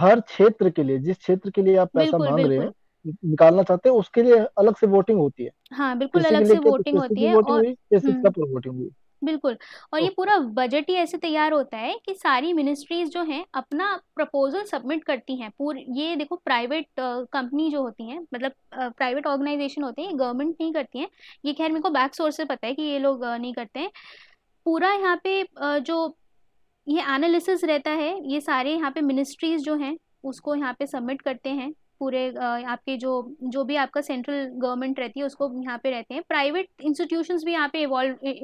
हर क्षेत्र के लिए जिस क्षेत्र के लिए आप पैसा मांग रहे हैं निकालना चाहते हैं उसके लिए अलग से वोटिंग होती है हाँ बिल्कुल अलग से वोटिंग होती है और वोटिंग हुई बिल्कुल और ये पूरा बजट ही ऐसे तैयार होता है कि सारी मिनिस्ट्रीज जो हैं अपना प्रपोजल सबमिट करती हैं पूरे ये देखो प्राइवेट कंपनी जो होती हैं मतलब प्राइवेट ऑर्गेनाइजेशन होते हैं गवर्नमेंट नहीं करती हैं ये खैर मेरे को बैक सोर्स से पता है कि ये लोग नहीं करते हैं पूरा यहाँ पे जो ये एनालिसिस रहता है ये सारे यहाँ पे मिनिस्ट्रीज जो हैं उसको यहाँ पे सबमिट करते हैं पूरे आपके जो जो भी आपका सेंट्रल गवर्नमेंट रहती है उसको यहाँ पे रहते हैं प्राइवेट इंस्टीट्यूशंस भी यहाँ पे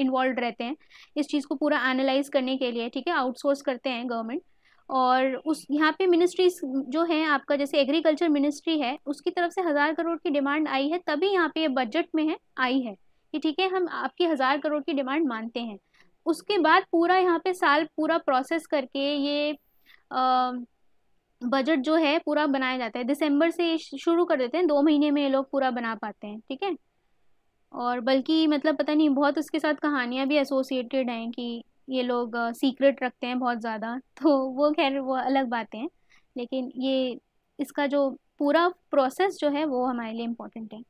इन्वॉल्व रहते हैं इस चीज़ को पूरा एनालाइज करने के लिए ठीक है आउटसोर्स करते हैं गवर्नमेंट और उस यहाँ पे मिनिस्ट्रीज जो है आपका जैसे एग्रीकल्चर मिनिस्ट्री है उसकी तरफ से हज़ार करोड़ की डिमांड आई है तभी यहाँ पे बजट में है आई है कि ठीक है हम आपकी हज़ार करोड़ की डिमांड मानते हैं उसके बाद पूरा यहाँ पे साल पूरा प्रोसेस करके ये आ, बजट जो है पूरा बनाया जाता है दिसंबर से शुरू कर देते हैं दो महीने में ये लोग पूरा बना पाते हैं ठीक है और बल्कि मतलब पता नहीं बहुत उसके साथ कहानियाँ भी एसोसिएटेड हैं कि ये लोग सीक्रेट रखते हैं बहुत ज़्यादा तो वो खैर वो अलग बातें हैं लेकिन ये इसका जो पूरा प्रोसेस जो है वो हमारे लिए इम्पोर्टेंट है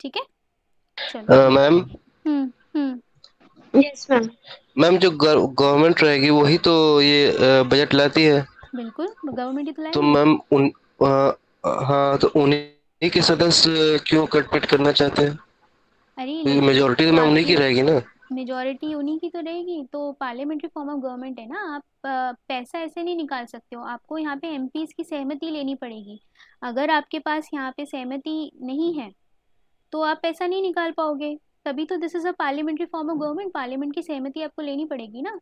ठीक है मैम मैम मैम जो गवर्नमेंट रहेगी वही तो ये बजट लाती है बिल्कुल गवर्नमेंट ही तो, तो मैम उन हाँ तो उन्हीं के सदस्य क्यों कटपट करना चाहते हैं अरे मेजोरिटी तो, तो मैम उन्हीं की रहेगी ना मेजोरिटी उन्हीं की तो रहेगी तो पार्लियामेंट्री फॉर्म ऑफ गवर्नमेंट है ना आप पैसा ऐसे नहीं निकाल सकते हो आपको यहाँ पे एम की सहमति लेनी पड़ेगी अगर आपके पास यहाँ पे सहमति नहीं है तो आप पैसा नहीं निकाल पाओगे तभी तो this is a parliamentary form of government parliament की सहमति आपको लेनी पड़ेगी ना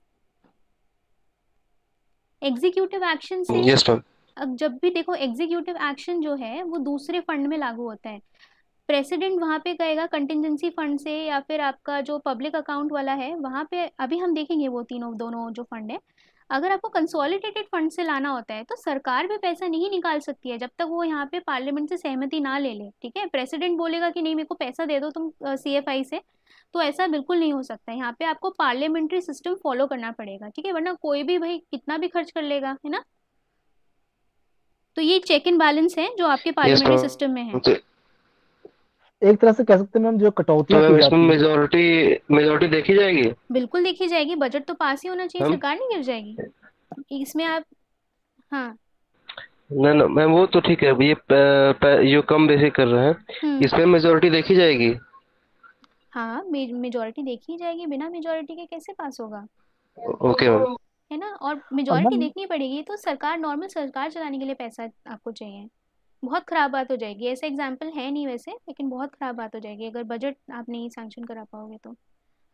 एग्जीक्यूटिव एक्शन से yes, जब भी देखो एग्जीक्यूटिव एक्शन जो है वो दूसरे फंड में लागू होता है प्रेसिडेंट वहां पे कहेगा कंटिजेंसी फंड से या फिर आपका जो पब्लिक अकाउंट वाला है वहां पे अभी हम देखेंगे वो तीनों दोनों जो फंड है अगर आपको कंसोलिडेटेड फंड से लाना होता है तो सरकार भी पैसा नहीं निकाल सकती है जब तक वो यहाँ पे पार्लियामेंट से सहमति ना ले ले ठीक है प्रेसिडेंट बोलेगा कि नहीं मेरे को पैसा दे दो तुम सी एफ आई से तो ऐसा बिल्कुल नहीं हो सकता यहाँ पे आपको पार्लियामेंट्री सिस्टम फॉलो करना पड़ेगा ठीक है वरना कोई भी भाई कितना भी खर्च कर लेगा है ना तो ये चेक एंड बैलेंस है जो आपके पार्लियामेंट्री सिस्टम में है एक तरह से कह सकते हैं मैम जो कटौती तो इसमें मेजोरिटी मेजोरिटी देखी जाएगी बिल्कुल देखी जाएगी बजट तो पास ही होना चाहिए सरकार नहीं गिर जाएगी इसमें आप हाँ ना ना मैम वो तो ठीक है ये जो कम बेसी कर रहे हैं हम्म। इसमें मेजोरिटी देखी जाएगी हाँ मेजोरिटी देखी जाएगी बिना मेजोरिटी के कैसे पास होगा ओके मैम है ना और मेजोरिटी देखनी पड़ेगी तो सरकार नॉर्मल सरकार चलाने के लिए पैसा आपको चाहिए बहुत ख़राब बात हो जाएगी ऐसे एग्जाम्पल है नहीं वैसे लेकिन बहुत ख़राब बात हो जाएगी अगर बजट आप नहीं सैंक्शन करा पाओगे तो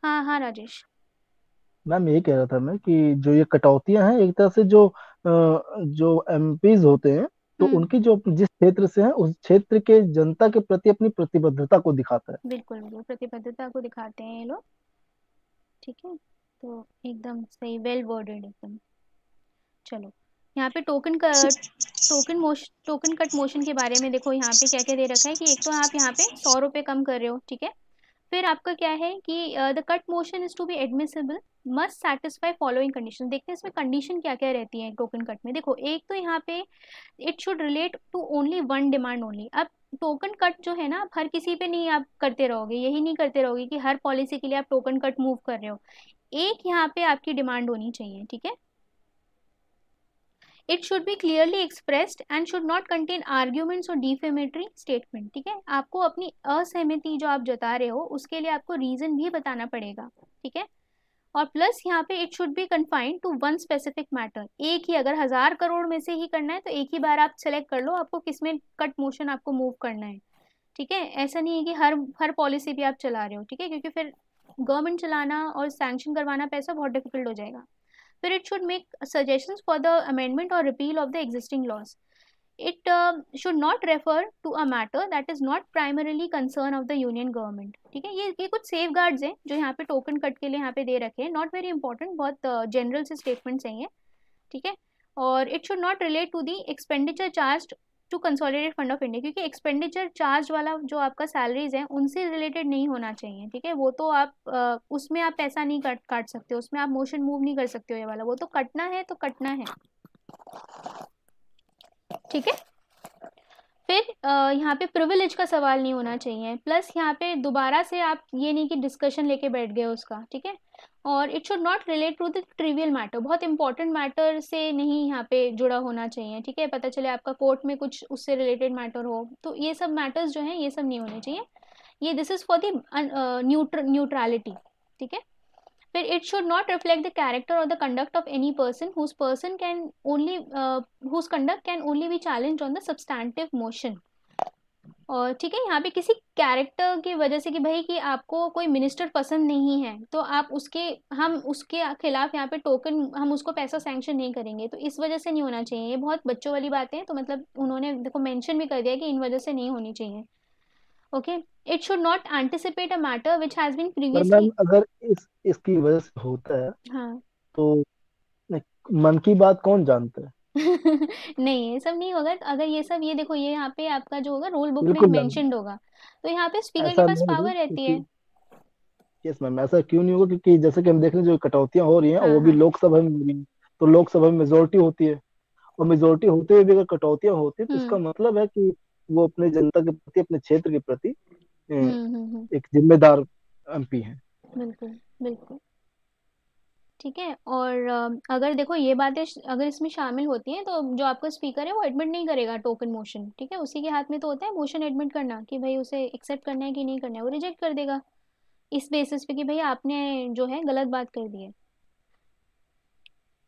हाँ हाँ राजेश मैम ये कह रहा था मैं कि जो ये कटौतियां हैं एक तरह से जो जो एम होते हैं तो हम्म। उनकी जो जिस क्षेत्र से है उस क्षेत्र के जनता के प्रति अपनी प्रतिबद्धता को दिखाता है बिल्कुल बिल्कुल प्रतिबद्धता को दिखाते हैं ये लोग ठीक है तो एकदम सही वेल वर्डेड एकदम चलो यहाँ पे token cut token motion token cut motion के बारे में देखो यहाँ पे क्या क्या दे रखा है कि एक तो आप यहाँ पे सौ रुपये कम कर रहे हो ठीक है फिर आपका क्या है कि the cut motion is to be admissible must satisfy following condition देखते हैं इसमें कंडीशन क्या क्या रहती है टोकन कट में देखो एक तो यहाँ पे it should relate to only one demand only अब टोकन कट जो है ना आप हर किसी पे नहीं आप करते रहोगे यही नहीं करते रहोगे कि हर पॉलिसी के लिए आप टोकन कट मूव कर रहे हो एक यहाँ पे आपकी डिमांड होनी चाहिए ठीक है it should be clearly expressed and should not contain arguments और डिफेमेटरी स्टेटमेंट ठीक है आपको अपनी असहमति जो आप जता रहे हो उसके लिए आपको रीजन भी बताना पड़ेगा ठीक है और प्लस यहाँ पे it should be confined to one specific matter एक ही अगर हजार करोड़ में से ही करना है तो एक ही बार आप सेलेक्ट कर लो आपको किस में कट मोशन आपको मूव करना है ठीक है ऐसा नहीं है कि हर हर पॉलिसी भी आप चला रहे हो ठीक है क्योंकि फिर गवर्नमेंट चलाना और सैंक्शन करवाना पैसा बहुत डिफिकल्ट हो जाएगा where it should make suggestions for the amendment or repeal of the existing laws. It uh, should not refer to a matter that is not primarily concern of the union government. ठीक है ये ये कुछ safe guards हैं जो यहाँ पे token cut के लिए यहाँ पे दे रखे हैं नॉट वेरी इंपॉर्टेंट बहुत जनरल uh, से स्टेटमेंट्स हैं ये ठीक है और it should not relate to the expenditure charge to consolidate fund of India क्योंकि एक्सपेंडिचर चार्ज वाला जो आपका सैलरीज है उनसे रिलेटेड नहीं होना चाहिए ठीक है वो तो आप आ, उसमें आप पैसा नहीं काट काट सकते हो उसमें आप मोशन मूव नहीं कर सकते हो ये वाला वो तो कटना है तो कटना है ठीक है फिर यहाँ पे प्रिविलेज का सवाल नहीं होना चाहिए प्लस यहाँ पे दोबारा से आप ये नहीं कि डिस्कशन लेके बैठ गए उसका ठीक है और it should not relate to the trivial matter बहुत इंपॉर्टेंट मैटर से नहीं यहाँ पे जुड़ा होना चाहिए ठीक है पता चले आपका कोर्ट में कुछ उससे रिलेटेड मैटर हो तो ये सब मैटर्स जो हैं ये सब नहीं होने चाहिए ये this is for the neutrality ठीक है फिर it should not reflect the character और the conduct of any person whose person can only whose conduct can only be challenge on the substantive motion और ठीक है यहाँ पे किसी कैरेक्टर की वजह से कि भाई कि आपको कोई मिनिस्टर पसंद नहीं है तो आप उसके हम उसके खिलाफ यहाँ पे टोकन हम उसको पैसा सैंक्शन नहीं करेंगे तो इस वजह से नहीं होना चाहिए ये बहुत बच्चों वाली बातें तो मतलब उन्होंने देखो मेंशन भी कर दिया कि इन वजह से नहीं होनी चाहिए okay it should not anticipate a matter which has been previously अगर इस इसकी वजह से होता है हाँ तो मन की बात कौन जानता है नहीं ये सब नहीं होगा अगर ये सब ये देखो ये यहाँ पे आपका जो होगा रूल बुक में मेंशनड होगा तो यहाँ पे स्पीकर के पास पावर रहती है यस मैम ऐसा क्यों नहीं होगा क्योंकि जैसे कि हम देख रहे हैं जो कटौतियां हो रही हैं और हाँ, वो भी हाँ। लोकसभा में हो रही हैं तो लोकसभा में मेजोरिटी होती है और मेजोरिटी होते हुए भी अगर कटौतियां होती है तो इसका हम्म। मतलब है कि वो अपने जनता के प्रति अपने क्षेत्र के प्रति हम्म, हम्म, एक जिम्मेदार एमपी हैं बिल्कुल बिल्कुल ठीक है और अगर देखो ये बातें अगर इसमें शामिल होती हैं तो जो आपका स्पीकर है वो एडमिट नहीं करेगा टोकन मोशन ठीक है उसी के हाथ में तो होता है मोशन एडमिट करना कि भाई उसे एक्सेप्ट करना है कि नहीं करना है वो रिजेक्ट कर देगा इस बेसिस पे कि भाई आपने जो है गलत बात कर दी है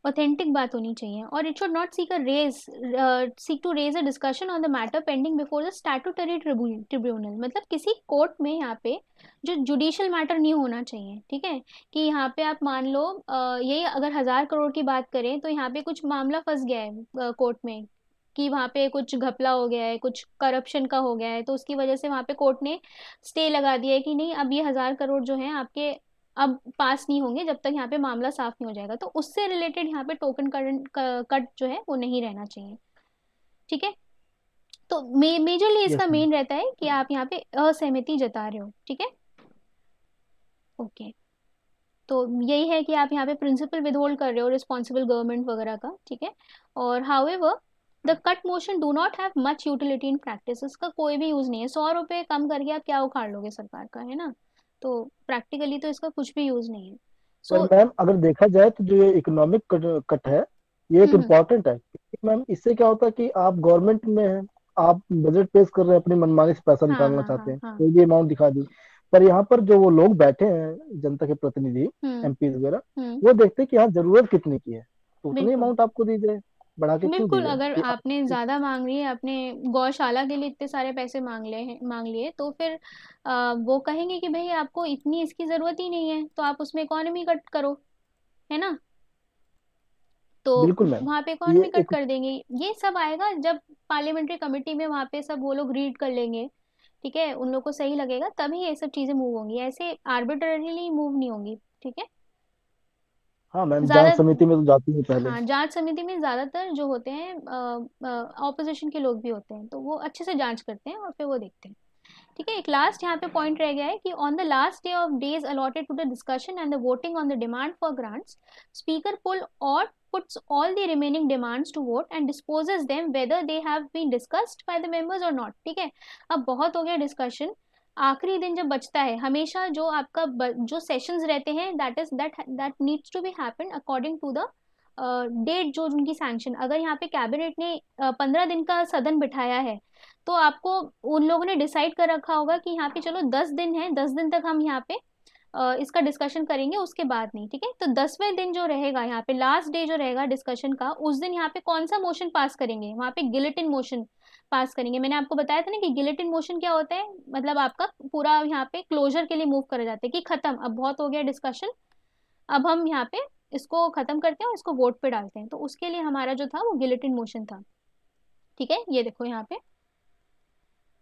ऑथेंटिक बात होनी चाहिए और it should not seek a raise seek to raise a discussion on the matter pending before the statutory tribunal मतलब किसी कोर्ट में यहाँ पे जो जुडिशियल मैटर नहीं होना चाहिए ठीक है कि यहाँ पे आप मान लो uh, यही अगर हज़ार करोड़ की बात करें तो यहाँ पे कुछ मामला फंस गया है कोर्ट uh, में कि वहाँ पे कुछ घपला हो गया है कुछ करप्शन का हो गया है तो उसकी वजह से वहाँ पे कोर्ट ने स्टे लगा दिया है कि नहीं अब ये हज़ार करोड़ जो है आपके अब पास नहीं होंगे जब तक यहाँ पे मामला साफ नहीं हो जाएगा तो उससे रिलेटेड यहाँ पे टोकन कट जो है वो नहीं रहना चाहिए ठीक है तो मे, मेजरली इसका मेन रहता है कि आप यहाँ पे असहमति जता रहे हो ठीक है ओके तो यही है कि आप यहाँ पे प्रिंसिपल विदहोल्ड कर रहे हो रिस्पॉन्सिबल गवर्नमेंट वगैरह का ठीक है और however the cut motion do not have much utility in practice इसका कोई भी यूज नहीं है सौ रुपए कम करके आप क्या उखाड़ लोगे सरकार का है ना तो प्रैक्टिकली तो इसका कुछ भी यूज नहीं है सो so, मैम अगर देखा जाए तो जो ये इकोनॉमिक कट, कट है ये एक इम्पोर्टेंट हम्म, हम्म। है मैम इससे क्या होता है कि आप गवर्नमेंट में हैं आप बजट पेश कर रहे हैं अपनी मनमानी से पैसा हाँ, निकालना हाँ, चाहते हैं हाँ, हाँ। कोई भी अमाउंट दिखा दी पर यहाँ पर जो वो लोग बैठे हैं जनता के प्रतिनिधि एमपी हम्म। वगैरह वो देखते हैं कि यहाँ जरूरत कितनी की है तो उतनी अमाउंट आपको दी जाए बढ़ा के क्यों बिल्कुल अगर कि आप आपने ज्यादा मांग है आपने गौशाला के लिए इतने सारे पैसे मांग ले हैं मांग लिए तो फिर आ, वो कहेंगे कि भाई आपको इतनी इसकी जरूरत ही नहीं है तो आप उसमें इकोनॉमी कट करो है ना तो बिल्कुल मैम वहां पे ये इकोनॉमी कट एक कर देंगे ये सब आएगा जब पार्लियामेंट्री कमेटी में वहां पे सब वो लोग रीड कर लेंगे ठीक है उन लोग को सही लगेगा तभी ये सब चीजें मूव होंगी ऐसे आर्बिट्रेरीली मूव नहीं होंगी ठीक है हाँ मैम जांच ज्यादा समिति में तो जाती हूँ पहले हाँ जांच समिति में ज्यादातर जो होते हैं ऑपोजिशन के लोग भी होते हैं तो वो अच्छे से जांच करते हैं और फिर वो देखते हैं ठीक है एक लास्ट यहाँ पे पॉइंट रह गया है कि on the last day of days allotted to the discussion and the voting on the demand for grants speaker pull और puts all the remaining demands to vote and disposes them whether they have been discussed by the members और not ठीक है अब बहुत हो गया discussion आखिरी दिन जब बचता है हमेशा जो आपका जो सेशंस रहते हैं that is that that needs to be happen according to the date जो उनकी सैंक्शन अगर यहाँ पे कैबिनेट ने पंद्रह दिन का सदन बिठाया है तो आपको उन लोगों ने डिसाइड कर रखा होगा कि यहाँ पे चलो दस दिन है दस दिन तक हम यहाँ पे इसका डिस्कशन करेंगे उसके बाद नहीं ठीक है तो दसवें दिन जो रहेगा यहाँ पे लास्ट डे जो रहेगा डिस्कशन का उस दिन यहाँ पे कौन सा मोशन पास करेंगे वहाँ पे गिलेटिन मोशन पास करेंगे मैंने आपको बताया था ना कि गिलेटिन मोशन क्या होता है मतलब आपका पूरा यहाँ पे क्लोजर के लिए मूव करे जाते हैं कि खत्म अब बहुत हो गया डिस्कशन अब हम यहाँ पे इसको खत्म करते हैं और इसको वोट पे डालते हैं तो उसके लिए हमारा जो था वो गिलेटिन मोशन था ठीक है ये देखो यहाँ पे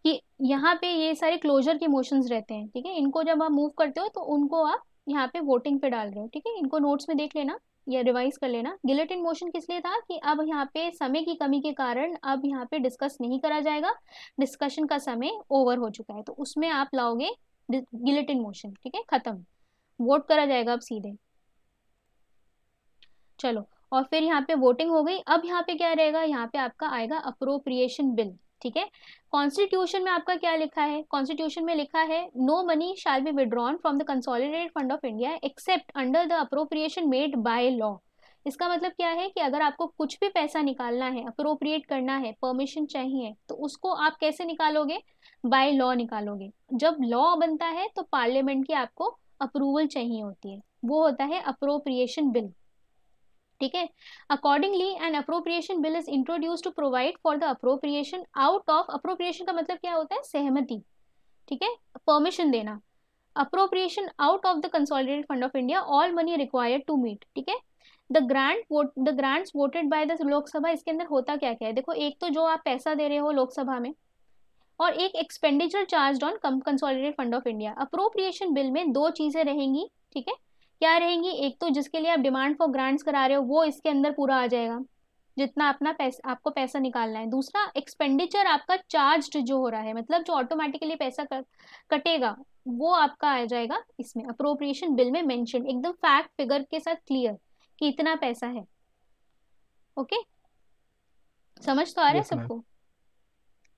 कि यहाँ पे ये सारे क्लोजर के मोशन रहते हैं ठीक है इनको जब आप मूव करते हो तो उनको आप यहाँ पे वोटिंग पे डाल रहे हो ठीक है इनको नोट्स में देख लेना या रिवाइज कर लेना इन मोशन किस लिए था कि अब यहाँ पे समय की कमी के कारण अब यहाँ पे डिस्कस नहीं करा जाएगा डिस्कशन का समय ओवर हो चुका है तो उसमें आप लाओगे गिलेट इन मोशन ठीक है खत्म वोट करा जाएगा अब सीधे चलो और फिर यहाँ पे वोटिंग हो गई अब यहाँ पे क्या रहेगा यहाँ पे आपका आएगा अप्रोप्रिएशन बिल ठीक है कॉन्स्टिट्यूशन में आपका क्या लिखा है कॉन्स्टिट्यूशन में लिखा है no money shall be withdrawn from the consolidated fund of India except under the appropriation made by law इसका मतलब क्या है कि अगर आपको कुछ भी पैसा निकालना है अप्रोप्रिएट करना है परमिशन चाहिए तो उसको आप कैसे निकालोगे बाय लॉ निकालोगे जब लॉ बनता है तो पार्लियामेंट की आपको अप्रूवल चाहिए होती है वो होता है अप्रोप्रिएशन बिल ठीक है accordingly an appropriation bill is introduce to provide for the appropriation out of appropriation का मतलब क्या होता है सहमति ठीक है परमिशन देना appropriation out of the consolidated fund of India all money required to meet ठीक है the grant vote the grants voted by the Lok Sabha इसके अंदर होता क्या क्या है देखो एक तो जो आप पैसा दे रहे हो लोकसभा में और एक expenditure charge on consolidated fund of India appropriation bill में दो चीज़ें रहेंगी ठीक है क्या रहेंगी एक तो जिसके लिए आप डिमांड फॉर ग्रांट्स करा रहे हो वो इसके अंदर पूरा आ जाएगा जितना अपना पैसा आपको पैसा निकालना है दूसरा एक्सपेंडिचर आपका चार्ज जो हो रहा है मतलब जो ऑटोमेटिकली पैसा कर, कटेगा वो आपका आ जाएगा इसमें अप्रोप्रिएशन बिल में मेंशन एकदम फैक्ट फिगर के साथ क्लियर कि इतना पैसा है ओके समझ तो आ रहा है सबको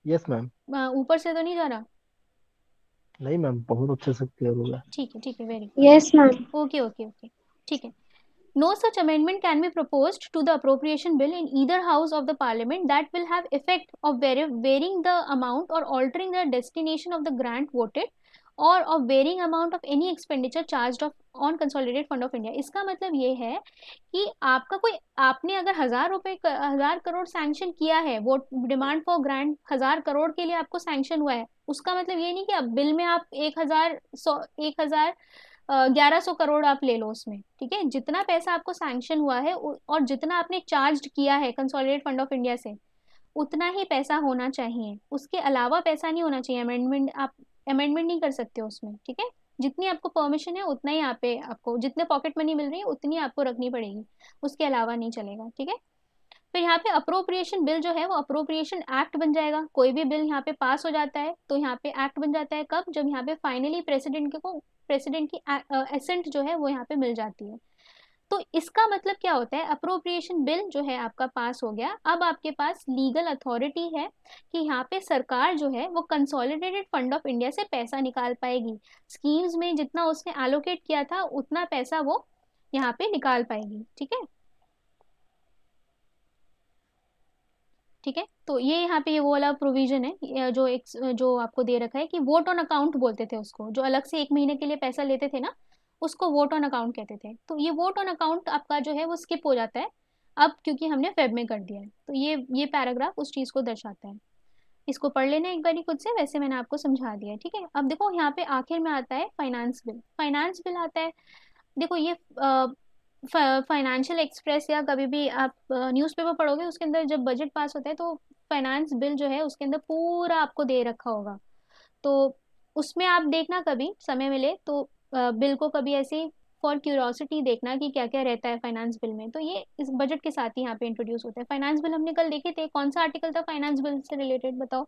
यस मैम ऊपर से तो नहीं जा रहा नहीं मैम बहुत अच्छे से क्लियर हो गया ठीक है ठीक है very good yes ma'am okay okay okay ठीक है no such amendment can be proposed to the appropriation bill in either house of the parliament that will have effect of varying the amount और altering the destination of the grant voted और of varying amount of any expenditure charge of on consolidate fund of India इसका मतलब ये है कि आपका कोई आपने अगर हज़ार रुपए हज़ार करोड़ सैंक्शन किया है वो डिमांड फॉर ग्रांट हज़ार करोड़ के लिए आपको सैंक्शन हुआ है उसका मतलब ये नहीं कि अब बिल में आप एक हज़ार सौ एक हज़ार ग्यारह सौ करोड़ आप ले लो उसमें ठीक है जितना पैसा आपको सैंक्शन हुआ है और जितना आपने चार्ज किया है कंसोलिडेट फंड ऑफ इंडिया से उतना ही पैसा होना चाहिए उसके अलावा पैसा नहीं होना चाहिए अमेंडमेंट आप अमेंडमेंट नहीं कर सकते उसमें ठीक है जितनी आपको परमिशन है उतना ही यहाँ पे आपको जितने पॉकेट मनी मिल रही है उतनी आपको रखनी पड़ेगी उसके अलावा नहीं चलेगा ठीक है फिर यहाँ पे अप्रोप्रिएशन बिल जो है वो अप्रोप्रिएशन एक्ट बन जाएगा कोई भी बिल यहाँ पे पास हो जाता है तो यहाँ पे एक्ट बन जाता है कब जब यहाँ पे फाइनली प्रेसिडेंट को प्रेसिडेंट की एसेंट जो है वो यहाँ पे मिल जाती है तो इसका मतलब क्या होता है अप्रोप्रिएशन बिल जो है आपका पास हो गया अब आपके पास लीगल अथॉरिटी है कि यहाँ पे सरकार जो है वो कंसोलिडेटेड फंड ऑफ इंडिया से पैसा निकाल पाएगी स्कीम्स में जितना उसने एलोकेट किया था उतना पैसा वो यहाँ पे निकाल पाएगी ठीक है ठीक है तो ये यहाँ पे वो वाला प्रोविजन है जो एक जो आपको दे रखा है कि वोट ऑन अकाउंट बोलते थे उसको जो अलग से एक महीने के लिए पैसा लेते थे ना उसको वोट ऑन अकाउंट कहते थे तो ये वोट ऑन अकाउंट आपका जो है वो स्किप हो जाता है अब क्योंकि हमने फेब में कर दिया है तो ये ये पैराग्राफ उस चीज़ को दर्शाता है इसको पढ़ लेना एक बार ही खुद से वैसे मैंने आपको समझा दिया ठीक है अब देखो यहाँ पे आखिर में आता है फाइनेंस बिल फाइनेंस बिल आता है देखो ये फाइनेंशियल एक्सप्रेस या कभी भी आप न्यूज़पेपर पढ़ोगे उसके अंदर जब बजट पास होता है तो फाइनेंस बिल जो है उसके अंदर पूरा आपको दे रखा होगा तो उसमें आप देखना कभी समय मिले तो बिल को कभी ऐसे फॉर क्यूरोसिटी देखना कि क्या क्या रहता है फाइनेंस बिल में तो ये इस बजट के साथ ही यहाँ पे इंट्रोड्यूस होता है फाइनेंस बिल हमने कल देखे थे कौन सा आर्टिकल था फाइनेंस बिल से रिलेटेड बताओ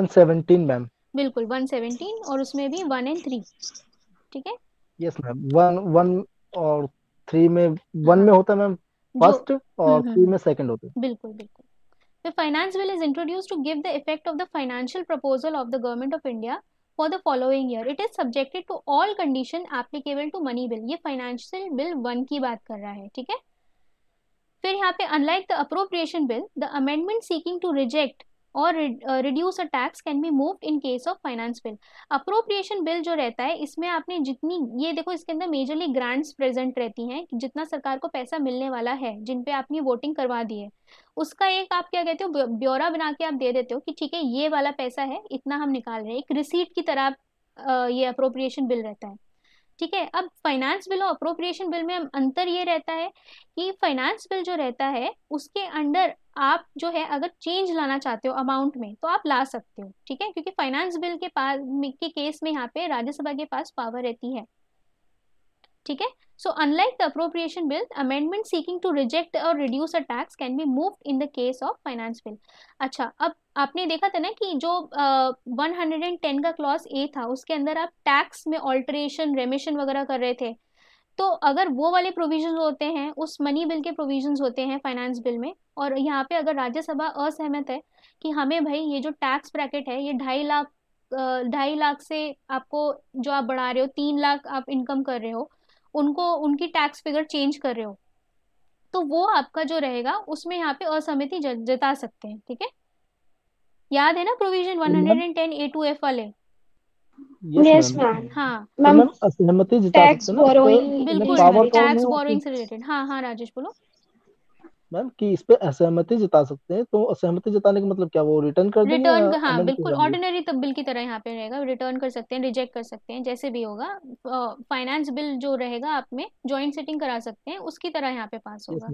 117 मैम बिल्कुल 117 और उसमें भी 1 एंड 3 ठीक है यस मैम 1 1 और 3 में 1 हाँ। में होता है मैम फर्स्ट और 3 हम्म, हम्म। में सेकंड होते हैं बिल्कुल बिल्कुल The finance bill is introduced to give the effect of the financial proposal of the government of India for the following year it is subjected to all condition applicable to money bill ये financial bill one की बात कर रहा है ठीक है फिर यहाँ पे unlike the appropriation bill the amendment seeking to reject और reduce a tax can be move in case of finance bill appropriation bill जो रहता है इसमें आपने जितनी ये देखो इसके अंदर मेजरली ग्रांट्स प्रेजेंट रहती हैं जितना सरकार को पैसा मिलने वाला है जिन पे आपने वोटिंग करवा दी है उसका एक आप क्या कहते हो ब्यौरा बना के आप दे देते हो कि ठीक है ये वाला पैसा है इतना हम निकाल रहे हैं एक रिसीट की तरह uh, ये अप्रोप्रिएशन बिल रहता है ठीक है अब फाइनेंस बिल और अप्रोप्रिएशन बिल में अंतर ये रहता है कि फाइनेंस बिल जो रहता है उसके अंडर आप जो है अगर चेंज लाना चाहते हो अमाउंट में तो आप ला सकते हो ठीक है क्योंकि फाइनेंस बिल के पास के केस में यहाँ पे राज्यसभा के पास पावर रहती है ठीक है so unlike the appropriation bill amendment seeking to reject और reduce a tax can be move in the case of finance bill अच्छा अब आपने देखा था ना कि जो वन हंड्रेड एंड टेन का क्लॉज ए था उसके अंदर आप टैक्स में ऑल्टरेशन रेमिशन वगैरह कर रहे थे तो अगर वो वाले प्रोविजन होते हैं उस मनी बिल के प्रोविजन होते हैं फाइनेंस बिल में और यहाँ पे अगर राज्यसभा असहमत है कि हमें भाई ये जो टैक्स ब्रैकेट है ये ढाई लाख ढाई लाख से आपको जो आप बढ़ा रहे हो तीन लाख आप इनकम कर रहे हो उनको उनकी टैक्स फिगर चेंज कर रहे हो तो वो आपका जो रहेगा उसमें यहाँ पे असहमति जता सकते हैं ठीक है याद है ना प्रोविजन 110 ए टू एफ वाले यस मैम मैम सकते हो बिल्कुल टैक्स बोरोइंग तो से रिलेटेड हाँ, हाँ, राजेश बोलो मैम कि इस पे असहमति सकते हैं तो असहमति जताने का मतलब क्या वो रिटर्न कर देंगे रिटर्न हाँ, बिल्कुल ऑर्डिनरी बिल की तरह पे रहेगा रिटर्न कर सकते हैं रिजेक्ट कर सकते हैं जैसे भी होगा फाइनेंस बिल जो रहेगा आप में ज्वाइंट सेटिंग करा सकते हैं उसकी तरह यहाँ पे पास होगा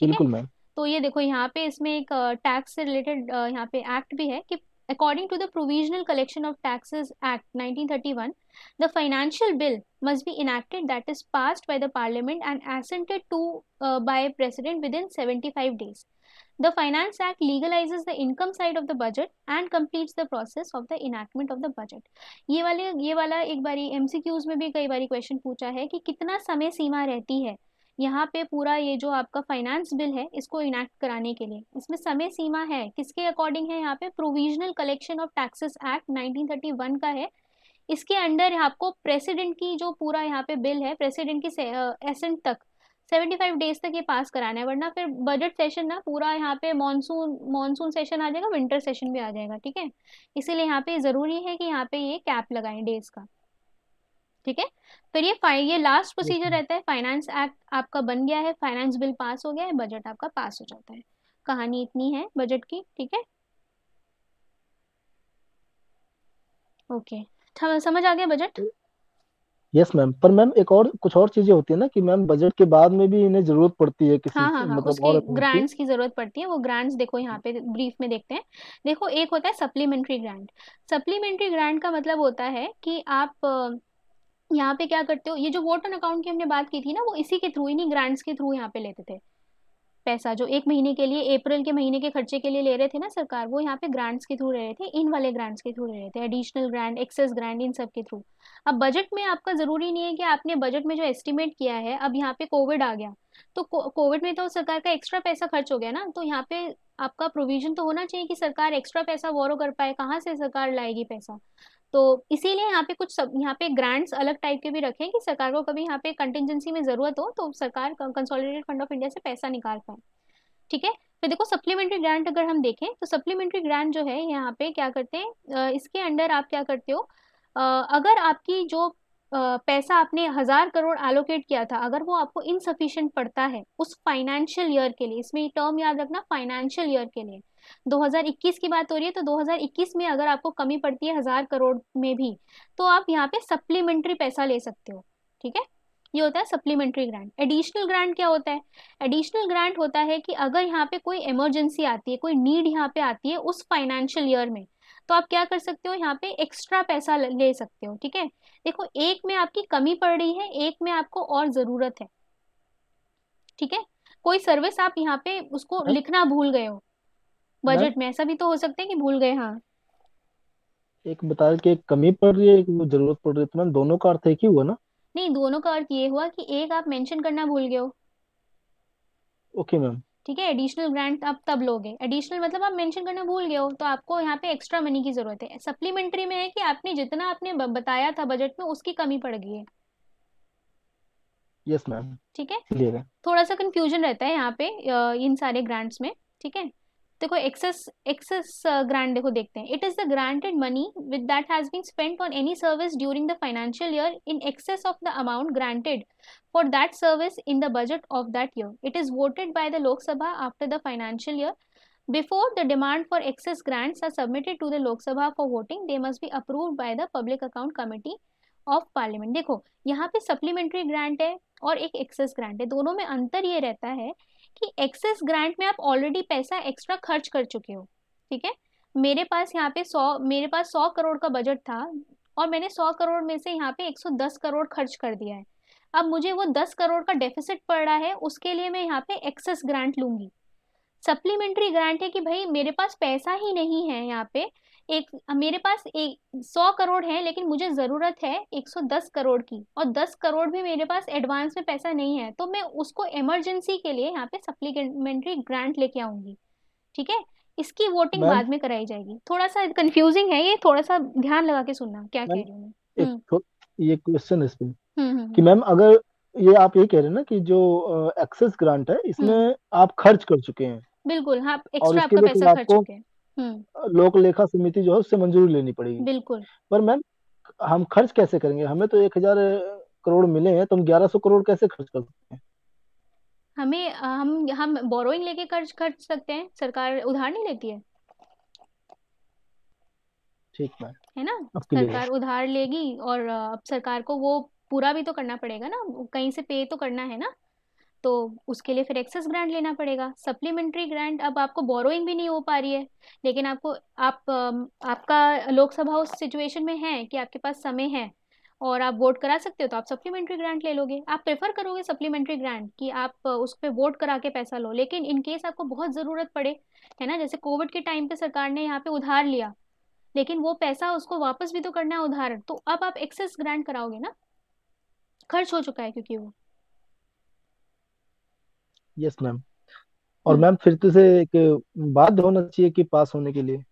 बिल्कुल मैम तो ये देखो यहाँ पे इसमें एक टैक्स से रिलेटेड यहाँ पे एक्ट भी है कि according to the provisional collection of taxes act 1931 the financial bill must be enacted that is passed by the parliament and assented to by president within 75 days the finance act legalises the income side of the budget and complete the process of the enactment of the budget ये वाले ये वाला एक बार M C में भी कई बार question पूछा है कि कितना समय सीमा रहती है यहाँ पे पूरा ये जो आपका फाइनेंस बिल है इसको इनैक्ट कराने के लिए इसमें समय सीमा है किसके अकॉर्डिंग है यहाँ पे provisional collection of taxes act 1931 का है इसके अंडर आपको प्रेसिडेंट की जो पूरा यहाँ पे बिल है प्रेसिडेंट की एसेंट तक 75 डेज तक ये पास कराना है वरना फिर बजट सेशन ना पूरा यहाँ पे मॉनसून मॉनसून सेशन आ जाएगा विंटर सेशन भी आ जाएगा ठीक है इसीलिए यहाँ पे ज़रूरी है कि यहाँ पे ये कैप लगाएं डेज का ठीक है फिर ये ये लास्ट प्रोसीजर रहता है फाइनेंस एक्ट आपका बन गया है फाइनेंस बिल पास हो गया है बजट आपका पास हो जाता है कहानी इतनी है बजट की ठीक है ओके समझ आ गया बजट यस yes, मैम पर मैम एक और कुछ और चीजें होती है ना कि मैम बजट के बाद में भी इन्हें जरूरत पड़ती है किसी हाँ, हाँ, हाँ मतलब उसकी और ग्रांट्स की जरूरत पड़ती है वो ग्रांट्स देखो यहाँ पे ब्रीफ में देखते हैं देखो एक होता है सप्लीमेंट्री ग्रांट सप्लीमेंट्री ग्रांट का मतलब होता है कि आप यहाँ पे क्या करते हो ये जो वोट अकाउंट की हमने बात की थी ना वो इसी के थ्रू इन्हीं ग्रांट्स के थ्रू यहाँ पे लेते थे पैसा जो एक महीने के लिए अप्रैल के महीने के खर्चे के लिए ले रहे थे ना सरकार वो यहाँ पे ग्रांट्स के थ्रू ले रहे थे इन वाले ग्रांट्स के थ्रू ले रहे थे एडिशनल ग्रांट एक्सेस ग्रांट इन सब के थ्रू अब बजट में आपका जरूरी नहीं है कि आपने बजट में जो एस्टिमेट किया है अब यहाँ पे कोविड आ गया तो कोविड में तो सरकार का एक्स्ट्रा पैसा खर्च हो गया ना तो यहाँ पे आपका प्रोविजन तो होना चाहिए कि सरकार एक्स्ट्रा पैसा वॉरो कर पाए कहाँ से सरकार लाएगी पैसा तो इसीलिए यहाँ पे कुछ सब यहाँ पे ग्रांट्स अलग टाइप के भी रखें कि सरकार को कभी यहाँ पे कंटिजेंसी में ज़रूरत हो तो सरकार कंसोलिडेटेड फंड ऑफ इंडिया से पैसा निकाल पाए ठीक है फिर तो देखो सप्लीमेंट्री ग्रांट अगर हम देखें तो सप्लीमेंट्री ग्रांट जो है यहाँ पे क्या करते हैं इसके अंडर आप क्या करते हो अगर आपकी जो पैसा आपने हज़ार करोड़ एलोकेट किया था अगर वो आपको इनसफिशियंट पड़ता है उस फाइनेंशियल ईयर के लिए इसमें टर्म याद रखना फाइनेंशियल ईयर के लिए 2021 की बात हो रही है तो 2021 में अगर आपको कमी पड़ती है हजार करोड़ में भी तो आप यहाँ पे सप्लीमेंट्री पैसा ले सकते हो ठीक है ये होता है सप्लीमेंट्री ग्रांट एडिशनल ग्रांट क्या होता है एडिशनल ग्रांट होता है कि अगर यहाँ पे कोई इमरजेंसी आती है कोई नीड यहाँ पे आती है उस फाइनेंशियल ईयर में तो आप क्या कर सकते हो यहाँ पे एक्स्ट्रा पैसा ले सकते हो ठीक है देखो एक में आपकी कमी पड़ रही है एक में आपको और जरूरत है ठीक है कोई सर्विस आप यहाँ पे उसको हाँ। लिखना भूल गए हो बजट में ऐसा भी तो हो सकता है कि भूल गए हाँ एक बता कि एक कमी पड़ रही है एक जरूरत पड़ रही है तो मैम दोनों का अर्थ एक ही हुआ ना नहीं दोनों का अर्थ ये हुआ कि एक आप मेंशन करना भूल गए हो ओके मैम ठीक है एडिशनल ग्रांट आप तब लोगे एडिशनल मतलब आप मेंशन करना भूल गए हो तो आपको यहाँ पे एक्स्ट्रा मनी की जरूरत है सप्लीमेंट्री में है कि आपने जितना आपने बताया था बजट में उसकी कमी पड़ गई है यस मैम ठीक है थोड़ा सा कंफ्यूजन रहता है यहाँ पे इन सारे ग्रांट्स में ठीक है देखो एक्सेस एक्सेस ग्रांट देखो देखते हैं it is the granted money with that has been spent on any service during the financial year in excess of the amount granted for that service in the budget of that year it is voted by the Lok Sabha after the financial year before the demand for excess grants are submitted to the Lok Sabha for voting they must be approved by the public account committee of parliament देखो यहाँ पे supplementary grant है और एक access grant है दोनों में अंतर ये रहता है कि एक्सेस ग्रांट में आप ऑलरेडी पैसा एक्स्ट्रा खर्च कर चुके हो ठीक है मेरे पास यहाँ पे सौ मेरे पास सौ करोड़ का बजट था और मैंने सौ करोड़ में से यहाँ पे एक सौ दस करोड़ खर्च कर दिया है अब मुझे वो दस करोड़ का डेफिसिट पड़ रहा है उसके लिए मैं यहाँ पे एक्सेस ग्रांट लूंगी सप्लीमेंट्री ग्रांट है कि भाई मेरे पास पैसा ही नहीं है यहाँ पे एक मेरे पास एक सौ करोड़ है लेकिन मुझे ज़रूरत है एक सौ दस करोड़ की और दस करोड़ भी मेरे पास एडवांस में पैसा नहीं है तो मैं उसको इमरजेंसी के लिए यहाँ पे सप्लीमेंट्री ग्रांट लेके आऊंगी ठीक है इसकी वोटिंग बाद में कराई जाएगी थोड़ा सा कंफ्यूजिंग है ये थोड़ा सा ध्यान लगा के सुनना क्या कह रही हूँ हम्म। ये क्वेश्चन इस पे हम्म, हम्म, कि मैम अगर ये आप ये कह रहे हैं ना कि जो एक्सेस ग्रांट है इसमें आप खर्च कर चुके हैं बिल्कुल हाँ एक्स्ट्रा आपका पैसा खर्च चुके हैं हम्म। लोक लेखा समिति जो है उससे मंजूरी लेनी पड़ेगी। बिल्कुल। पर मैम हम खर्च कैसे करेंगे? हमें तो एक हजार करोड़ मिले हैं, तो हम ग्यारह सौ करोड़ कैसे खर्च कर सकते हैं? हमें हम हम बोरोइंग लेके कर्ज खर्च सकते हैं, सरकार उधार नहीं लेती है। ठीक मैम, है ना? अब क्लियर सरकार उधार लेगी और अब सरकार को वो पूरा भी तो करना पड़ेगा ना, कहीं से पे तो करना है ना। तो उसके लिए फिर एक्सेस ग्रांट लेना पड़ेगा सप्लीमेंट्री ग्रांट अब आपको बोरोइंग भी नहीं हो पा रही है लेकिन आपको आप आपका लोकसभा उस सिचुएशन में है कि आपके पास समय है और आप वोट करा सकते हो तो आप सप्लीमेंट्री ग्रांट ले लोगे आप प्रेफर करोगे सप्लीमेंट्री ग्रांट कि आप उस पर वोट करा के पैसा लो लेकिन इन केस आपको बहुत ज़रूरत पड़े है ना जैसे कोविड के टाइम पे सरकार ने यहाँ पे उधार लिया लेकिन वो पैसा उसको वापस भी तो करना है उधार तो अब आप एक्सेस ग्रांट कराओगे ना खर्च हो चुका है क्योंकि वो यस मैम और मैम hmm. फिर तो से एक बात होना चाहिए कि पास होने के लिए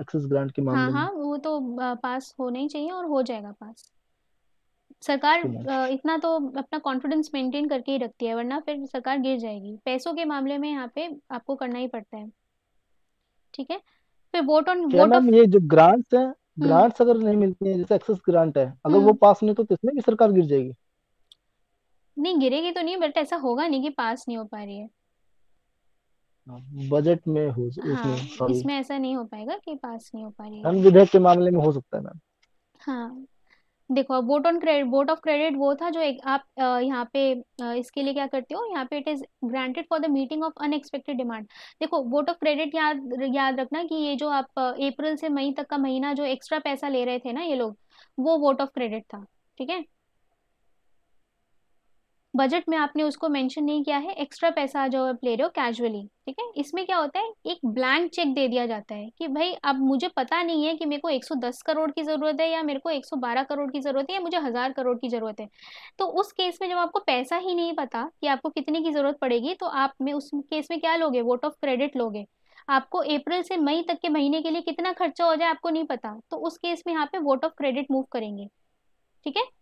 एक्सेस ग्रांट के हाँ, मामले हाँ हाँ वो तो पास होना ही चाहिए और हो जाएगा पास सरकार इतना तो अपना कॉन्फिडेंस मेंटेन करके ही रखती है वरना फिर सरकार गिर जाएगी पैसों के मामले में यहाँ पे आपको करना ही पड़ता है ठीक है फिर वोट ऑन वोट ऑफ ये जो ग्रांट्स हैं ग्रांट्स hmm. अगर नहीं मिलती है जैसे एक्सेस ग्रांट है अगर hmm. वो पास नहीं तो किसमें भी सरकार गिर जाएगी नहीं गिरेगी तो नहीं बट ऐसा होगा नहीं कि पास नहीं हो पा रही है बजट हाँ, में हो हाँ, इसमें इसमें ऐसा नहीं हो पाएगा कि पास नहीं हो पा रही है विधेयक के मामले में हो सकता है मैम हाँ देखो अब vote on credit vote of credit वो था जो एक आप यहाँ पे इसके लिए क्या करते हो यहाँ पे it is granted for the meeting of unexpected demand देखो वोट ऑफ क्रेडिट याद याद रखना कि ये जो आप अप्रैल से मई तक का महीना जो एक्स्ट्रा पैसा ले रहे थे ना ये लोग वो वोट ऑफ क्रेडिट था ठीक है बजट में आपने उसको मेंशन नहीं किया है एक्स्ट्रा पैसा जो आप ले रहे हो कैजुअली ठीक है इसमें क्या होता है एक ब्लैंक चेक दे दिया जाता है कि भाई अब मुझे पता नहीं है कि मेरे को 110 करोड़ की ज़रूरत है या मेरे को 112 करोड़ की ज़रूरत है या मुझे हज़ार करोड़ की ज़रूरत है तो उस केस में जब आपको पैसा ही नहीं पता कि आपको कितने की ज़रूरत पड़ेगी तो आप में उस केस में क्या लोगे वोट ऑफ क्रेडिट लोगे आपको अप्रैल से मई तक के महीने के लिए कितना खर्चा हो जाए आपको नहीं पता तो उस केस में यहाँ पे वोट ऑफ क्रेडिट मूव करेंगे ठीक है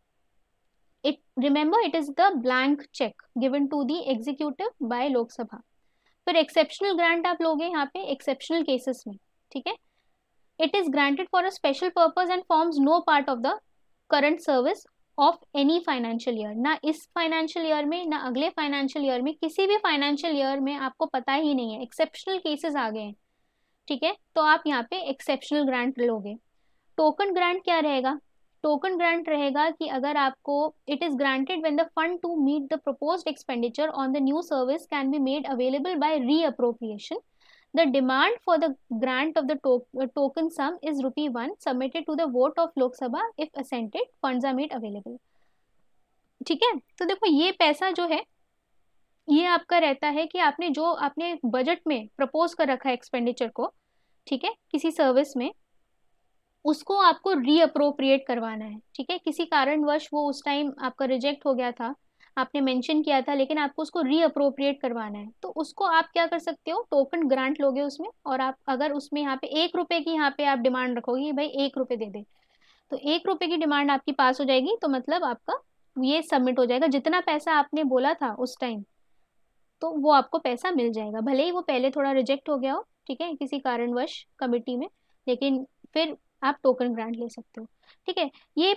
it remember it is the blank check given to the executive by lok sabha फिर एक्सेप्शनल ग्रांट आप लोगे यहाँ पे एक्सेप्शनल केसेस में ठीक है it is granted for a special purpose and forms no part of the current service of any financial year ना इस फाइनेंशियल ईयर में ना अगले फाइनेंशियल ईयर में किसी भी फाइनेंशियल ईयर में आपको पता ही नहीं है एक्सेप्शनल केसेस आ गए हैं ठीक है तो आप यहाँ पे एक्सेप्शनल ग्रांट लोगे टोकन ग्रांट क्या रहेगा टोकन ग्रांट रहेगा कि अगर आपको it is granted when the fund to meet the propose expenditure on the new service can be made available by reappropriation the demand for the grant of the token sum is rupee one submitted to the vote of Lok Sabha if assented fund are made available ठीक है तो देखो ये पैसा जो है ये आपका रहता है कि आपने जो आपने बजट में प्रपोज कर रखा है एक्सपेंडिचर को ठीक है किसी सर्विस में उसको आपको रीअप्रोप्रिएट करवाना है ठीक है किसी कारणवश वो उस टाइम आपका रिजेक्ट हो गया था आपने मेंशन किया था लेकिन आपको उसको रीअप्रोप्रिएट करवाना है तो उसको आप क्या कर सकते हो टोकन ग्रांट लोगे उसमें और आप अगर उसमें यहाँ पे एक रुपए की यहाँ पे आप डिमांड रखोगे भाई एक रुपए दे दे तो एक रुपए की डिमांड आपकी पास हो जाएगी तो मतलब आपका ये सबमिट हो जाएगा जितना पैसा आपने बोला था उस टाइम तो वो आपको पैसा मिल जाएगा भले ही वो पहले थोड़ा रिजेक्ट हो गया हो ठीक है किसी कारणवश कमिटी में लेकिन फिर आप टोकन ग्रांट ले सकते हो ठीक है ये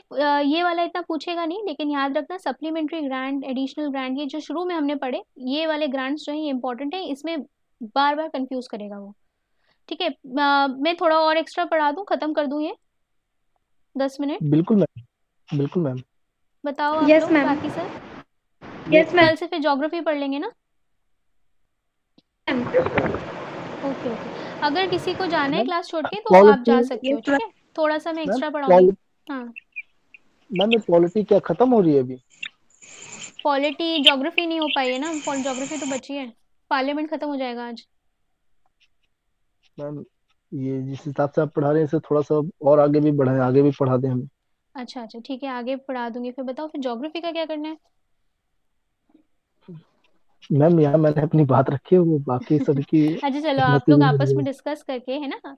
ये वाला इतना पूछेगा नहीं लेकिन याद रखना सप्लीमेंट्री ग्रांट एडिशनल ग्रांट ये जो शुरू में हमने पढ़े ये वाले ग्रांट्स जो हैं ये इंपॉर्टेंट है इसमें बार बार कंफ्यूज करेगा वो ठीक है मैं थोड़ा और एक्स्ट्रा पढ़ा दूँ खत्म कर दूँ ये दस मिनट बिल्कुल मैम बिल्कुल मैम बताओ आप yes, बाकी सर यस मैम से फिर जोग्राफी पढ़ लेंगे ना ओके ओके अगर किसी को जाना है क्लास छोड़ के तो आप जा सकते हो ठीक है थोड़ा सा मैं एक्स्ट्रा पढ़ाऊंगी हाँ मैम पॉलिटी क्या खत्म हो रही है अभी पॉलिटी ज्योग्राफी नहीं हो पाई है ना ज्योग्राफी तो बची है पार्लियामेंट खत्म हो जाएगा आज मैम ये जिस हिसाब से आप पढ़ा रहे हैं इसे थोड़ा सा और आगे भी बढ़ाएं आगे भी पढ़ा दें हमें अच्छा अच्छा ठीक है आगे पढ़ा दूंगी फिर बताओ फिर ज्योग्राफी का क्या करना है मैम यहाँ मैंने अपनी बात रखी है वो बाकी सबकी अच्छा हाँ चलो आप लोग आपस में डिस्कस करके है ना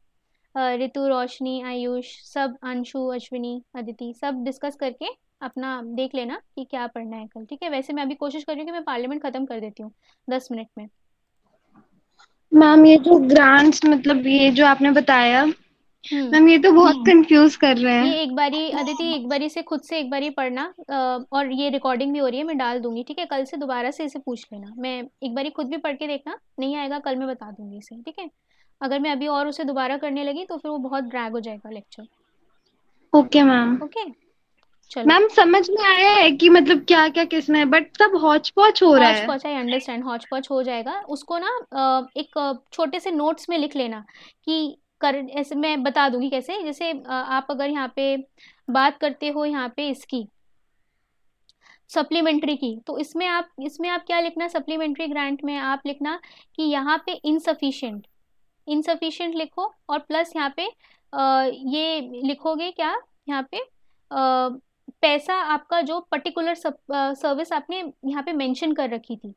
ऋतु रोशनी आयुष सब अंशु अश्विनी अदिति सब डिस्कस करके अपना देख लेना कि क्या पढ़ना है कल ठीक है वैसे मैं अभी कोशिश कर रही हूँ कि मैं पार्लियामेंट खत्म कर देती हूँ दस मिनट में मैम ये जो ग्रांट्स मतलब ये जो आपने बताया मैम हम्म। ये तो बहुत कंफ्यूज हम्म। कर रहे हैं ये एक बारी अदिति एक बारी से खुद से एक बारी पढ़ना और ये रिकॉर्डिंग भी हो रही है मैं डाल दूंगी ठीक है कल से दोबारा से इसे पूछ लेना मैं एक बारी खुद भी पढ़ के देखना नहीं आएगा कल मैं बता दूंगी इसे ठीक है अगर मैं अभी और उसे दोबारा करने लगी तो फिर वो बहुत ड्रैग हो जाएगा लेक्चर ओके मैम ओके चलो मैम समझ में आया है कि मतलब क्या क्या किसने है बट सब हॉच पॉच हो रहा है हॉच आई अंडरस्टैंड हॉच पॉच हो जाएगा उसको ना एक छोटे से नोट्स में लिख लेना कि कर ऐसे मैं बता दूंगी कैसे जैसे आप अगर यहाँ पे बात करते हो यहाँ पे इसकी सप्लीमेंट्री की तो इसमें आप इसमें आप क्या लिखना सप्लीमेंट्री ग्रांट में आप लिखना कि यहाँ पे इनसफिशियंट इनसफिशियंट लिखो और प्लस यहाँ पे आ, ये लिखोगे क्या यहाँ पे आ, पैसा आपका जो पर्टिकुलर सर्विस आपने यहाँ पे मेंशन कर रखी थी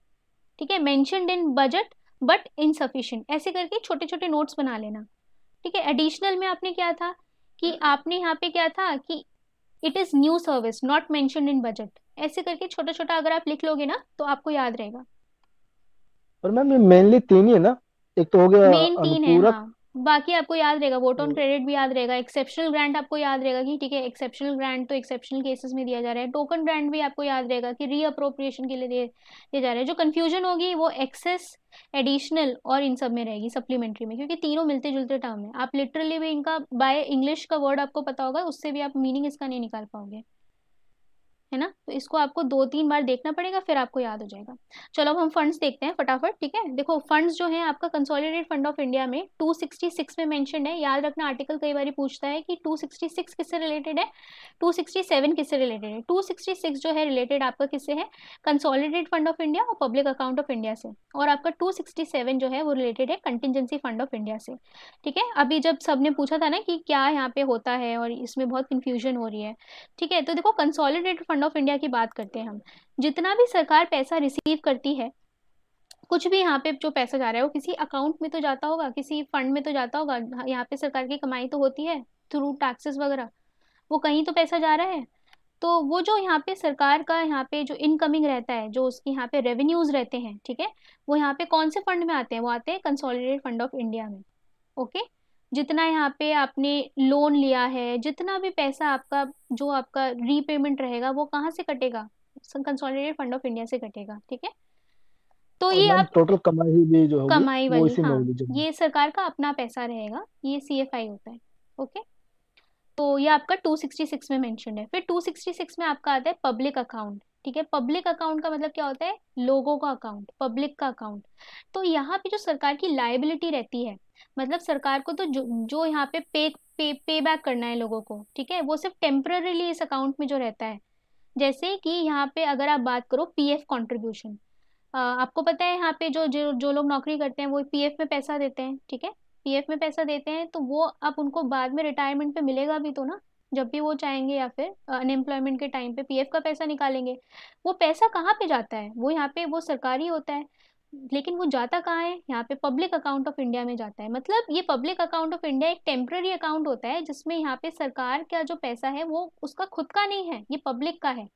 ठीक है mentioned in budget but insufficient ऐसे करके छोटे छोटे नोट्स बना लेना ठीक है एडिशनल में आपने क्या था कि हाँ। आपने यहाँ पे क्या था कि it is new service not mention in budget ऐसे करके छोटा छोटा अगर आप लिख लोगे ना तो आपको याद रहेगा पर मैम मेनली तीन ही है ना एक तो हो गया मेन तीन है हाँ बाकी आपको याद रहेगा वोट ऑन क्रेडिट भी याद रहेगा एक्सेप्शनल ग्रांट आपको याद रहेगा कि ठीक है एक्सेप्शनल ग्रांट तो एक्सेप्शनल केसेस में दिया जा रहा है टोकन ग्रांट भी आपको याद रहेगा कि रीअप्रोप्रिएशन के लिए दिया जा रहा है जो कन्फ्यूजन होगी वो एक्सेस एडिशनल और इन सब में रहेगी सप्लीमेंट्री में क्योंकि तीनों मिलते जुलते टर्म है आप लिटरली भी इनका बाय इंग्लिश का वर्ड आपको पता होगा उससे भी आप मीनिंग इसका नहीं निकाल पाओगे है ना तो इसको आपको दो तीन बार देखना पड़ेगा फिर आपको याद हो जाएगा चलो अब हम फंड्स देखते हैं फटाफट ठीक है देखो फंड्स जो है आपका कंसोलिडेटेड फंड ऑफ इंडिया में 266 में मेंशन है याद रखना आर्टिकल कई बार पूछता है कि 266 किससे रिलेटेड है 267 किससे रिलेटेड है 266 जो है रिलेटेड आपका किससे है कंसोलिडेटेड फंड ऑफ इंडिया और पब्लिक अकाउंट ऑफ इंडिया से और आपका टू जो है वो रिलेटेड है कंटिजेंसी फंड ऑफ इंडिया से ठीक है अभी जब सबने पूछा था ना कि क्या यहाँ पे होता है और इसमें बहुत कंफ्यूजन हो रही है ठीक है तो देखो कंसोलिडेटेड फंड ऑफ इंडिया की बात करते हैं हम जितना भी सरकार पैसा रिसीव करती है कुछ भी यहाँ पे जो पैसा जा रहा है वो किसी अकाउंट में तो जाता होगा किसी फंड में तो जाता होगा यहाँ पे सरकार की कमाई तो होती है थ्रू टैक्सेस वगैरह वो कहीं तो पैसा जा रहा है तो वो जो यहाँ पे सरकार का यहाँ पे जो इनकमिंग रहता है जो उसके यहाँ पे रेवेन्यूज रहते हैं ठीक है वो यहाँ पे कौन से फंड में आते हैं वो आते हैं कंसोलिडेटेड फंड ऑफ इंडिया में ओके जितना यहाँ पे आपने लोन लिया है जितना भी पैसा आपका जो आपका रीपेमेंट रहेगा वो कहाँ से कटेगा कंसोलिडेटेड फंड ऑफ इंडिया से कटेगा ठीक है तो ये आप टोटल कमाई भी जो कमाई वाली हाँ ये सरकार का अपना पैसा रहेगा ये सी एफ आई होता है ओके तो ये आपका 266 में मेंशन है फिर 266 में आपका आता है पब्लिक अकाउंट ठीक है पब्लिक अकाउंट का मतलब क्या होता है लोगों का अकाउंट पब्लिक का अकाउंट तो यहाँ पे जो सरकार की लाइबिलिटी रहती है मतलब सरकार को तो जो जो यहाँ पे पे पे पे बैक करना है लोगों को ठीक है वो सिर्फ टेम्पररीली इस अकाउंट में जो रहता है जैसे कि यहाँ पे अगर आप बात करो पी एफ कॉन्ट्रीब्यूशन आपको पता है यहाँ पे जो जो जो लोग नौकरी करते हैं वो पी एफ में पैसा देते हैं ठीक है पी एफ में पैसा देते हैं तो वो अब उनको बाद में रिटायरमेंट पे मिलेगा भी तो ना जब भी वो चाहेंगे या फिर अनएम्प्लॉयमेंट के टाइम पे पीएफ का पैसा निकालेंगे वो पैसा कहाँ पे जाता है वो यहाँ पे वो सरकारी होता है लेकिन वो जाता कहाँ है यहाँ पे पब्लिक अकाउंट ऑफ इंडिया में जाता है मतलब ये पब्लिक अकाउंट ऑफ इंडिया एक टेम्प्ररी अकाउंट होता है जिसमें यहाँ पे सरकार का जो पैसा है वो उसका खुद का नहीं है ये पब्लिक का है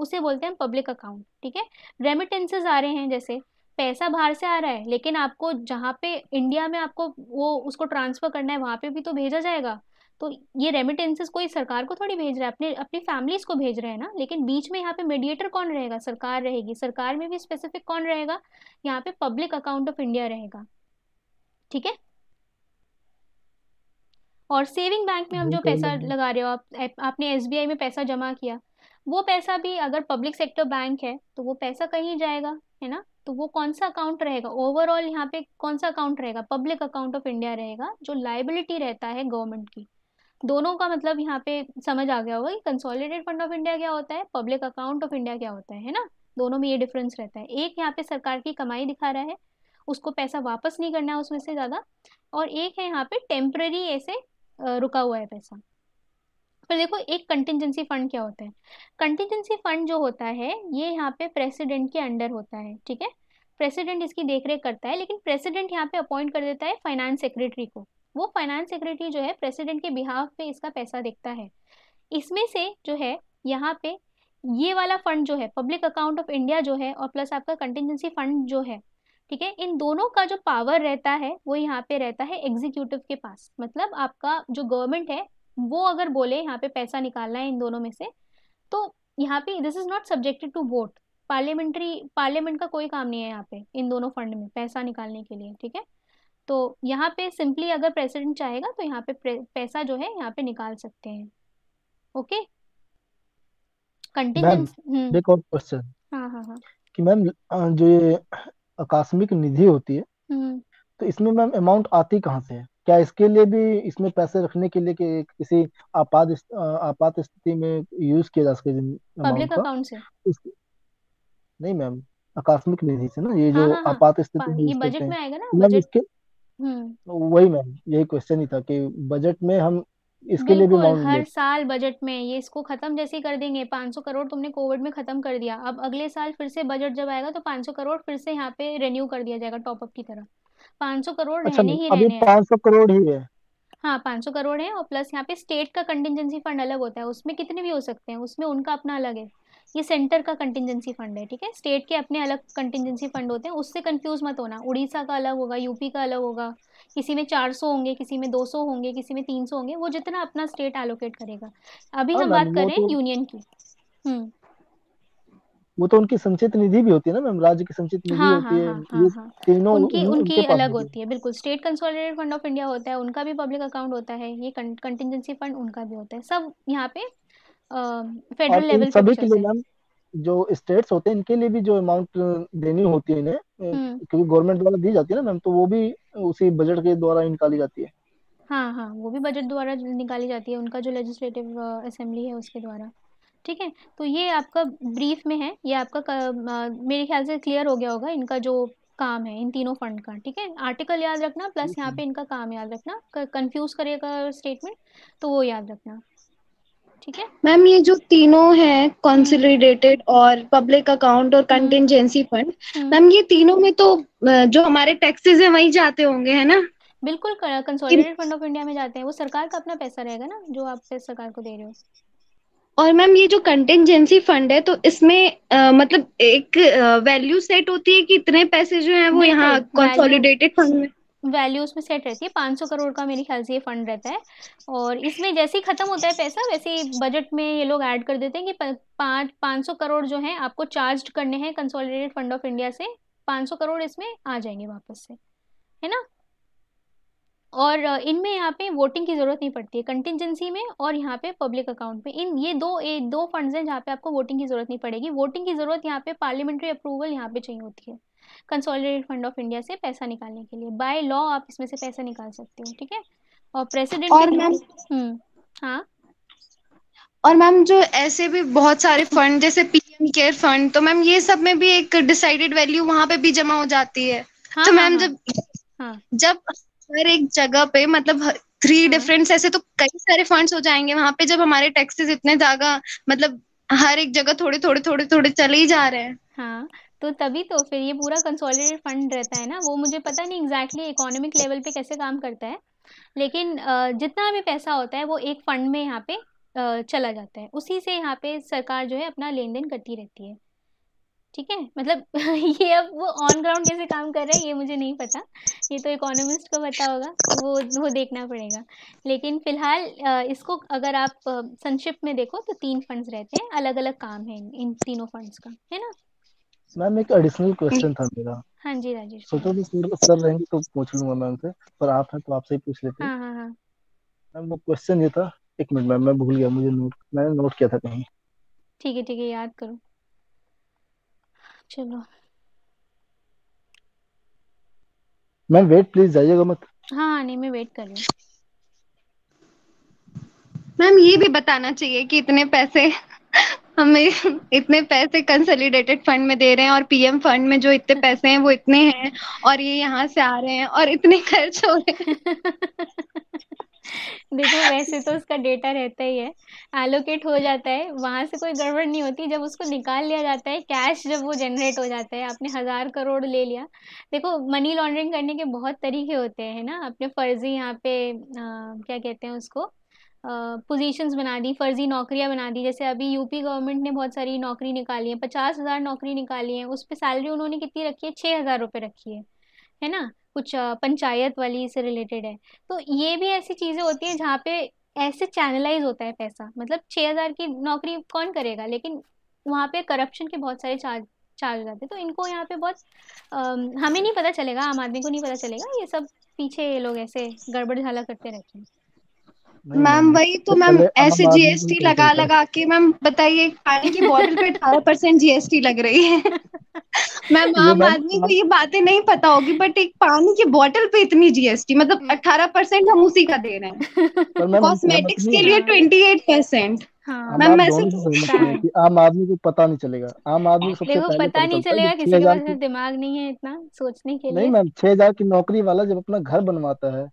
उसे बोलते हैं पब्लिक अकाउंट ठीक है रेमिटेंसेज आ रहे हैं जैसे पैसा बाहर से आ रहा है लेकिन आपको जहाँ पे इंडिया में आपको वो उसको ट्रांसफर करना है वहाँ पे भी तो भेजा जाएगा तो ये रेमिटेंसेस कोई सरकार को थोड़ी भेज रहा है अपने अपनी फैमिलीज को भेज रहे हैं ना लेकिन बीच में यहाँ पे मीडिएटर कौन रहेगा सरकार रहेगी सरकार में भी स्पेसिफिक कौन रहेगा यहाँ पे पब्लिक अकाउंट ऑफ इंडिया रहेगा ठीक है और सेविंग बैंक में हम जो पैसा लगा रहे हो आप आपने एस में पैसा जमा किया वो पैसा भी अगर पब्लिक सेक्टर बैंक है तो वो पैसा कहीं जाएगा है ना तो वो कौन सा अकाउंट रहेगा ओवरऑल यहाँ पे कौन सा अकाउंट रहेगा पब्लिक अकाउंट ऑफ इंडिया रहेगा जो लाइबिलिटी रहता है गवर्नमेंट की दोनों का मतलब यहाँ पे समझ आ गया होगा कि कंसोलिडेटेड फंड ऑफ इंडिया क्या होता है पब्लिक अकाउंट ऑफ इंडिया क्या होता है है ना दोनों में ये डिफरेंस रहता है एक यहाँ पे सरकार की कमाई दिखा रहा है उसको पैसा वापस नहीं करना है उसमें से ज़्यादा और एक है यहाँ पे टेम्प्रेरी ऐसे रुका हुआ है पैसा फिर देखो एक कंटिजेंसी फंड क्या होता है कंटिजेंसी फंड जो होता है ये यहाँ पे प्रेसिडेंट के अंडर होता है ठीक है प्रेसिडेंट इसकी देखरेख करता है लेकिन प्रेसिडेंट यहाँ पे अपॉइंट कर देता है फाइनेंस सेक्रेटरी को वो फाइनेंस सेक्रेटरी जो है प्रेसिडेंट के बिहाफ पे इसका पैसा देखता है इसमें से जो है यहाँ पे ये वाला फंड जो है पब्लिक अकाउंट ऑफ इंडिया जो है और प्लस आपका कंटिजेंसी फंड जो है ठीक है इन दोनों का जो पावर रहता है वो यहाँ पे रहता है एग्जीक्यूटिव के पास मतलब आपका जो गवर्नमेंट है वो अगर बोले यहाँ पे पैसा निकालना है इन दोनों में से तो यहाँ पे this is not subjected to vote parliamentary parliament का कोई काम नहीं है यहाँ पे इन दोनों फंड में पैसा निकालने के लिए ठीक है तो यहाँ पे सिंपली अगर प्रेसिडेंट चाहेगा तो यहाँ पे पैसा जो है यहाँ पे निकाल सकते हैं ओके कंटिजेंट हम्म। एक और क्वेश्चन हाँ, हाँ हाँ कि मैम जो ये आकस्मिक निधि होती है हम्म। तो इसमें मैम अमाउंट आती कहाँ से है क्या इसके लिए भी इसमें पैसे रखने के लिए के किसी आपात आपात स्थिति में यूज किया जा सके पब्लिक अकाउंट से नहीं मैम आकस्मिक निधि से ना ये हाँ, जो हाँ, हाँ, आपात स्थिति में ये बजट में आएगा ना बजट हम्म। तो वही मैम यही क्वेश्चन ही था कि बजट में हम इसके लिए भी बिल्कुल अमाउंट हर साल बजट में ये इसको खत्म जैसे ही कर देंगे 500 करोड़ तुमने कोविड में खत्म कर दिया अब अगले साल फिर से बजट जब आएगा तो 500 करोड़ फिर से यहाँ पे रेन्यू कर दिया जाएगा टॉपअप की तरह 500 करोड़ अच्छा, रहने ही अभी रहने सौ करोड़ ही है हाँ 500 करोड़ है और प्लस यहाँ पे स्टेट का कंटिजेंसी फंड अलग होता है उसमें कितने भी हो सकते हैं उसमें उनका अपना अलग है ये सेंटर का कंटिजेंसी फंड है ठीक है स्टेट के अपने अलग कंटिजेंसी फंड होते हैं उससे कंफ्यूज मत होना उड़ीसा का अलग होगा यूपी का अलग होगा किसी में 400 होंगे किसी में 200 होंगे किसी में 300 होंगे वो जितना अपना स्टेट एलोकेट करेगा अभी हाँ हम बात करें तो, यूनियन की हम्म वो तो उनकी संचित निधि भी होती है ना मैम राज्य की संचित निधि हाँ, होती हाँ, है उनकी उनकी अलग होती है बिल्कुल state consolidated fund of India होता है उनका भी पब्लिक अकाउंट होता है ये कंटिजेंसी फंड उनका भी होता है सब यहाँ पे फेडरल लेवल सभी के लिए मैम जो स्टेट्स होते हैं इनके लिए भी जो अमाउंट देनी होती है इन्हें हम्म। क्योंकि गवर्नमेंट द्वारा दी जाती है ना मैम तो वो भी उसी बजट के द्वारा निकाली जाती है हाँ हाँ वो भी बजट द्वारा निकाली जाती है उनका जो लेजिस्लेटिव असेंबली है उसके द्वारा ठीक है तो ये आपका ब्रीफ में है ये आपका आ, मेरे ख्याल से क्लियर हो गया होगा इनका जो काम है इन तीनों फंड का ठीक है आर्टिकल याद रखना प्लस यहाँ पे इनका काम याद रखना कंफ्यूज करेगा स्टेटमेंट तो वो याद रखना ठीक है मैम ये जो तीनों है कंसोलिडेटेड और पब्लिक अकाउंट और contingency hmm. Fund hmm. Ma'am ये तीनों में तो जो हमारे टैक्सेस है वही जाते होंगे है ना बिल्कुल कंसोलिडेटेड फंड ऑफ इंडिया में जाते हैं वो सरकार का अपना पैसा रहेगा ना जो आप सरकार को दे रहे हो और मैम ये जो कंटेंजेंसी फंड है तो इसमें आ, मतलब एक वैल्यू सेट होती है कि इतने पैसे जो है वो यहाँ कंसोलिडेटेड फंड में वैल्यू उसमें सेट रहती है पाँच सौ करोड़ का मेरे ख्याल से ये फंड रहता है और इसमें जैसे ही ख़त्म होता है पैसा वैसे ही बजट में ये लोग ऐड कर देते हैं कि पाँच पाँच सौ करोड़ जो है आपको चार्ज करने हैं कंसोलिडेटेड फंड ऑफ इंडिया से पाँच सौ करोड़ इसमें आ जाएंगे वापस से है ना और इनमें यहाँ पे वोटिंग की ज़रूरत नहीं पड़ती है कंटिजेंसी में और यहाँ पे पब्लिक अकाउंट में इन ये दो ए, दो फंड्स हैं जहाँ पे आपको वोटिंग की ज़रूरत नहीं पड़ेगी वोटिंग की ज़रूरत यहाँ पे पार्लियामेंट्री अप्रूवल यहाँ पे चाहिए होती है कंसोलिडेटेड फंड ऑफ इंडिया से पैसा निकालने के लिए बाय लॉ आप इसमें से पैसा निकाल सकते हो ठीक है और प्रेसिडेंट और मैम हम्म, हाँ और मैम जो ऐसे भी बहुत सारे फंड जैसे पीएम केयर फंड तो मैम ये सब में भी एक डिसाइडेड वैल्यू वहां पे भी जमा हो जाती है हाँ, तो हाँ, मैम हाँ, जब हाँ. जब हर एक जगह पे मतलब थ्री डिफरेंट हाँ। ऐसे तो कई सारे फंड्स हो जाएंगे वहां पे जब हमारे टैक्सेस इतने ज्यादा मतलब हर एक जगह थोड़े थोड़े थोड़े थोड़े चले ही जा रहे हैं हाँ तो तभी तो फिर ये पूरा कंसोलिडेटेड फंड रहता है ना वो मुझे पता नहीं एग्जैक्टली इकोनॉमिक लेवल पे कैसे काम करता है लेकिन जितना भी पैसा होता है वो एक फंड में यहाँ पे चला जाता है उसी से यहाँ पे सरकार जो है अपना लेन देन करती रहती है ठीक है मतलब ये अब वो ऑन ग्राउंड कैसे काम कर रहे हैं ये मुझे नहीं पता ये तो इकोनॉमिस्ट को पता होगा वो वो देखना पड़ेगा लेकिन फिलहाल इसको अगर आप संक्षिप्त में देखो तो तीन फंड्स रहते हैं अलग अलग काम है इन तीनों फंड्स का है ना मैम एक एडिशनल क्वेश्चन था मेरा हाँ जी राजेश सोचो कि सर सर रहेंगे तो पूछ लूंगा मैम से पर आप हैं तो आपसे ही पूछ लेते हैं हाँ, हाँ. हाँ। मैम वो क्वेश्चन ये था एक मिनट मैम मैं भूल गया मुझे नोट मैंने नोट किया था कहीं ठीक है ठीक है याद करो चलो मैम वेट प्लीज जाइएगा मत हाँ नहीं मैं वेट कर रही हूँ मैम ये भी बताना चाहिए कि इतने पैसे हमें इतने पैसे कंसोलिडेटेड फंड में दे रहे हैं और पीएम फंड में जो इतने पैसे हैं वो इतने हैं और ये यहाँ से आ रहे हैं और इतने खर्च हो रहे हैं देखो वैसे तो उसका डेटा रहता ही है एलोकेट हो जाता है वहां से कोई गड़बड़ नहीं होती जब उसको निकाल लिया जाता है कैश जब वो जनरेट हो जाता है आपने हजार करोड़ ले लिया देखो मनी लॉन्ड्रिंग करने के बहुत तरीके होते हैं ना अपने फर्जी यहाँ पे आ, क्या कहते हैं उसको पोजीशंस बना दी फर्जी नौकरियां बना दी जैसे अभी यूपी गवर्नमेंट ने बहुत सारी नौकरी निकाली है पचास हज़ार नौकरी निकाली है उस पर सैलरी उन्होंने कितनी रखी है छः हज़ार रुपये रखी है है ना कुछ पंचायत वाली से रिलेटेड है तो ये भी ऐसी चीज़ें होती है जहाँ पे ऐसे चैनलाइज होता है पैसा मतलब छः हज़ार की नौकरी कौन करेगा लेकिन वहाँ पे करप्शन के बहुत सारे चार्ज चार्ज जाते तो इनको यहाँ पे बहुत हमें नहीं पता चलेगा आम आदमी को नहीं पता चलेगा ये सब पीछे ये लोग ऐसे गड़बड़झाला करते रहते हैं मैम वही तो, तो मैम ऐसे जीएसटी लगा लगा के मैम बताइए पानी की बोतल पे अठारह परसेंट जीएसटी लग रही है मैम तो आम आदमी को ये बातें नहीं पता होगी बट एक पानी की बोतल पे इतनी जीएसटी मतलब हम्म। अठारह परसेंट हम उसी का दे रहे हैं कॉस्मेटिक्स के लिए ट्वेंटी एट परसेंट मैम ऐसे आम आदमी को पता नहीं चलेगा आम आदमी सबसे पहले पता नहीं चलेगा किसी के पास दिमाग नहीं है इतना सोचने के लिए नहीं मैम छह हजार की नौकरी वाला जब अपना घर बनवाता है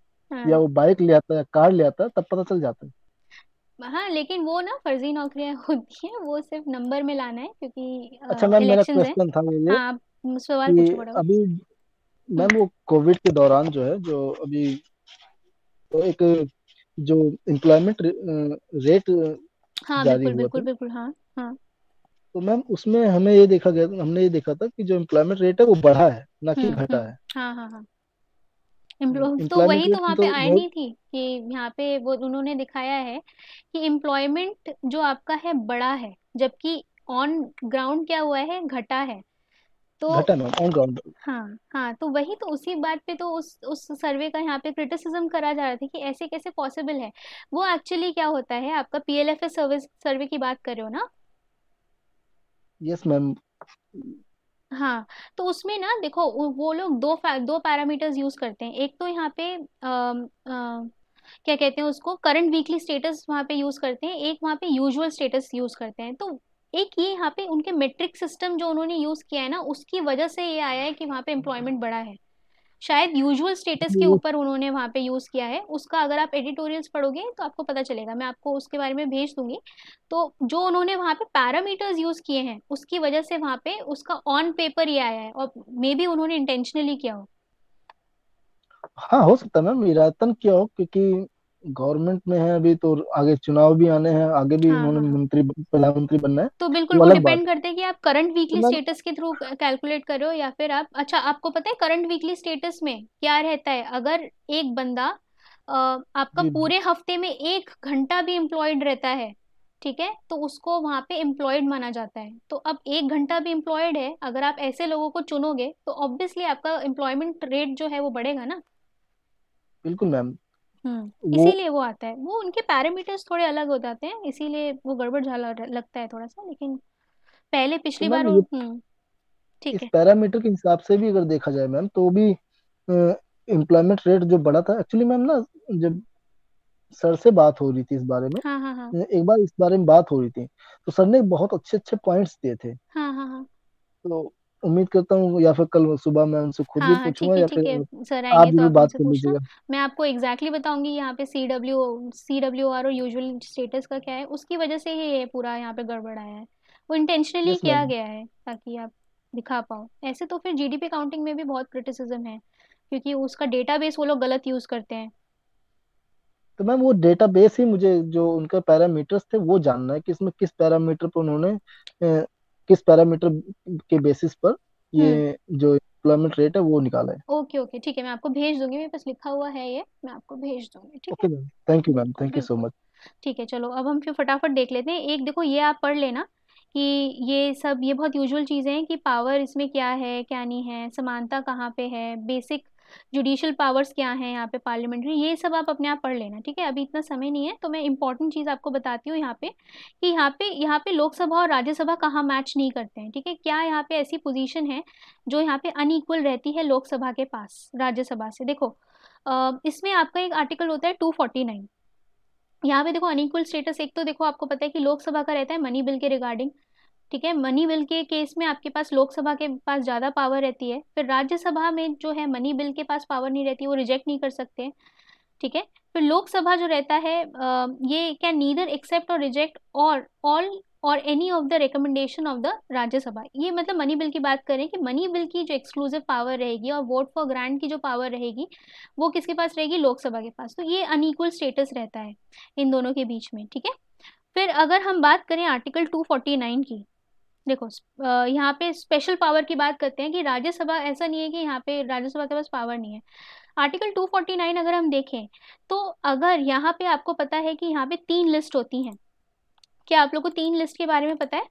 या हाँ। वो बाइक ले आता है कार ले आता है तब पता चल जाता है हाँ लेकिन वो ना फर्जी नौकरियां होती हैं वो सिर्फ नंबर में लाना है क्योंकि अच्छा मैम मेरा क्वेश्चन था ये हाँ सवाल पूछो बड़ा अभी मैम वो कोविड के दौरान जो है जो अभी तो एक जो एम्प्लॉयमेंट रेट हाँ जारी बिल्कुल हुआ बिल्कुल बिल्कुल हाँ हाँ तो मैम उसमें हमें ये देखा गया हमने ये देखा था कि जो एम्प्लॉयमेंट रेट है वो बढ़ा है ना कि हम्म, घटा हम्म। है हाँ हाँ हाँ हाँ, तो वही तो वहां तो पे आई नहीं थी कि यहाँ पे वो उन्होंने दिखाया है कि एम्प्लॉयमेंट जो आपका है बड़ा है जबकि ऑन ग्राउंड क्या हुआ है घटा है तो ऑन ग्राउंड हाँ हाँ तो वही तो उसी बात पे तो उस उस सर्वे का यहाँ पे क्रिटिसिज्म करा जा रहा था कि ऐसे कैसे पॉसिबल है वो एक्चुअली क्या होता है आपका पीएलएफएस सर्विस सर्वे की बात कर रहे हो ना यस मैम हाँ तो उसमें ना देखो वो लोग दो दो पैरामीटर्स यूज करते हैं एक तो यहाँ पे आ, आ, क्या कहते हैं उसको करंट वीकली स्टेटस वहाँ पे यूज करते हैं एक वहाँ पे यूजुअल स्टेटस यूज करते हैं तो एक ये यहाँ पे उनके मेट्रिक सिस्टम जो उन्होंने यूज किया है ना उसकी वजह से ये आया है कि वहाँ पे एम्प्लॉयमेंट बढ़ा है शायद यूजुअल स्टेटस के ऊपर उन्होंने वहां पे यूज किया है उसका अगर आप एडिटोरियल्स पढ़ोगे तो आपको पता चलेगा मैं आपको उसके बारे में भेज दूंगी तो जो उन्होंने वहां पे पैरामीटर्स यूज किए हैं उसकी वजह से वहां पे उसका ऑन पेपर ये आया है और मे बी उन्होंने इंटेंशनली किया हो हाँ हो सकता है मैम इरादतन किया हो क्योंकि गवर्नमेंट में है अभी तो आगे चुनाव भी आने हैं आगे भी हाँ, उन्होंने हाँ। मंत्री प्रधानमंत्री बनना है तो बिल्कुल तो वो डिपेंड करते हैं कि आप करंट वीकली स्टेटस के थ्रू कैलकुलेट कर रहे हो या फिर आप अच्छा आपको पता है करंट वीकली स्टेटस में क्या रहता है अगर एक बंदा आपका पूरे हफ्ते में एक घंटा भी एम्प्लॉयड रहता है ठीक है तो उसको वहां पे एम्प्लॉयड माना जाता है तो अब एक घंटा भी एम्प्लॉयड है अगर आप ऐसे लोगों को चुनोगे तो ऑब्वियसली आपका एम्प्लॉयमेंट रेट जो है वो बढ़ेगा ना बिल्कुल मैम हम्म वो इसीलिए वो आता है वो उनके पैरामीटर्स थोड़े अलग हो जाते हैं इसीलिए वो गड़बड़ झाला लगता है थोड़ा सा लेकिन पहले पिछली बार मैम ये हम्म ठीक इस है पैरामीटर के हिसाब से भी अगर देखा जाए मैम तो भी एम्प्लॉयमेंट रेट जो बड़ा था एक्चुअली मैम ना जब सर से बात हो रही थी इस बारे में हाँ हाँ हाँ एक बार इस बारे में बात हो रही थी तो सर ने बहुत अच्छे अच्छे पॉइंट्स दिए थे हाँ हाँ हाँ तो उम्मीद करता हूँ या फिर कल सुबह मैं उनसे खुद हाँ ही हाँ ठीक पूछूंगा है या ठीक फिर है सर आप तो भी आप बात उनसे कर पूछना लीजिएगा मैं आपको एग्जैक्टली exactly बताऊंगी यहाँ पे C W C W R और यूजुअल स्टेटस का क्या है उसकी वजह से ही ये पूरा यहाँ पे गड़बड़ आया है वो इंटेंशनली यस किया मैम गया है ताकि आप दिखा पाओ ऐसे तो फिर जी काउंटिंग में भी बहुत क्रिटिसिज्म है क्योंकि उसका डेटा वो लोग गलत यूज करते हैं तो मैम वो डेटाबेस ही मुझे जो उनका पैरामीटर्स थे वो जानना है कि इसमें किस पैरामीटर पर उन्होंने किस पैरामीटर के बेसिस पर ये हम्म। जो एम्प्लॉयमेंट रेट है वो निकाला है ओके ओके ठीक है मैं आपको भेज दूंगी मेरे पास लिखा हुआ है ये मैं आपको भेज दूंगी ठीक है thank you ma'am thank you so much ठीक है चलो अब हम फिर फटाफट देख लेते हैं एक देखो ये आप पढ़ लेना कि ये सब ये बहुत यूजुअल चीज़ें हैं कि पावर इसमें क्या है क्या नहीं है समानता कहाँ पे है बेसिक जुडिशियल पावर्स क्या हैं यहाँ पे पार्लियामेंट्री ये सब आप अपने आप पढ़ लेना ठीक है अभी इतना समय नहीं है तो मैं इंपॉर्टेंट चीज़ आपको बताती हूँ यहाँ पे कि यहाँ पे यहाँ पे लोकसभा और राज्यसभा कहाँ मैच नहीं करते हैं ठीक है क्या यहाँ पे ऐसी पोजिशन है जो यहाँ पे अनईक्वल रहती है लोकसभा के पास राज्यसभा से देखो इसमें आपका एक आर्टिकल होता है टू यहाँ पे देखो अनइक्वल स्टेटस एक तो देखो आपको पता है कि लोकसभा का रहता है मनी बिल के रिगार्डिंग ठीक है मनी बिल के केस में आपके पास लोकसभा के पास ज़्यादा पावर रहती है फिर राज्यसभा में जो है मनी बिल के पास पावर नहीं रहती वो रिजेक्ट नहीं कर सकते ठीक है फिर लोकसभा जो रहता है ये can neither accept or reject or all or any of the recommendation of the Rajya Sabha ये मतलब मनी बिल की बात करें कि मनी बिल की जो एक्सक्लूसिव पावर रहेगी और वोट फॉर ग्रांट की जो पावर रहेगी वो किसके पास रहेगी लोकसभा के पास तो ये अनईक्वल स्टेटस रहता है इन दोनों के बीच में ठीक है फिर अगर हम बात करें आर्टिकल 249 की देखो यहाँ पे स्पेशल पावर की बात करते हैं कि राज्यसभा ऐसा नहीं है कि यहाँ पे राज्यसभा के पास पावर नहीं है आर्टिकल 249 अगर हम देखें तो अगर यहाँ पे आपको पता है कि यहाँ पे तीन लिस्ट होती हैं क्या आप लोग को तीन लिस्ट के बारे में पता है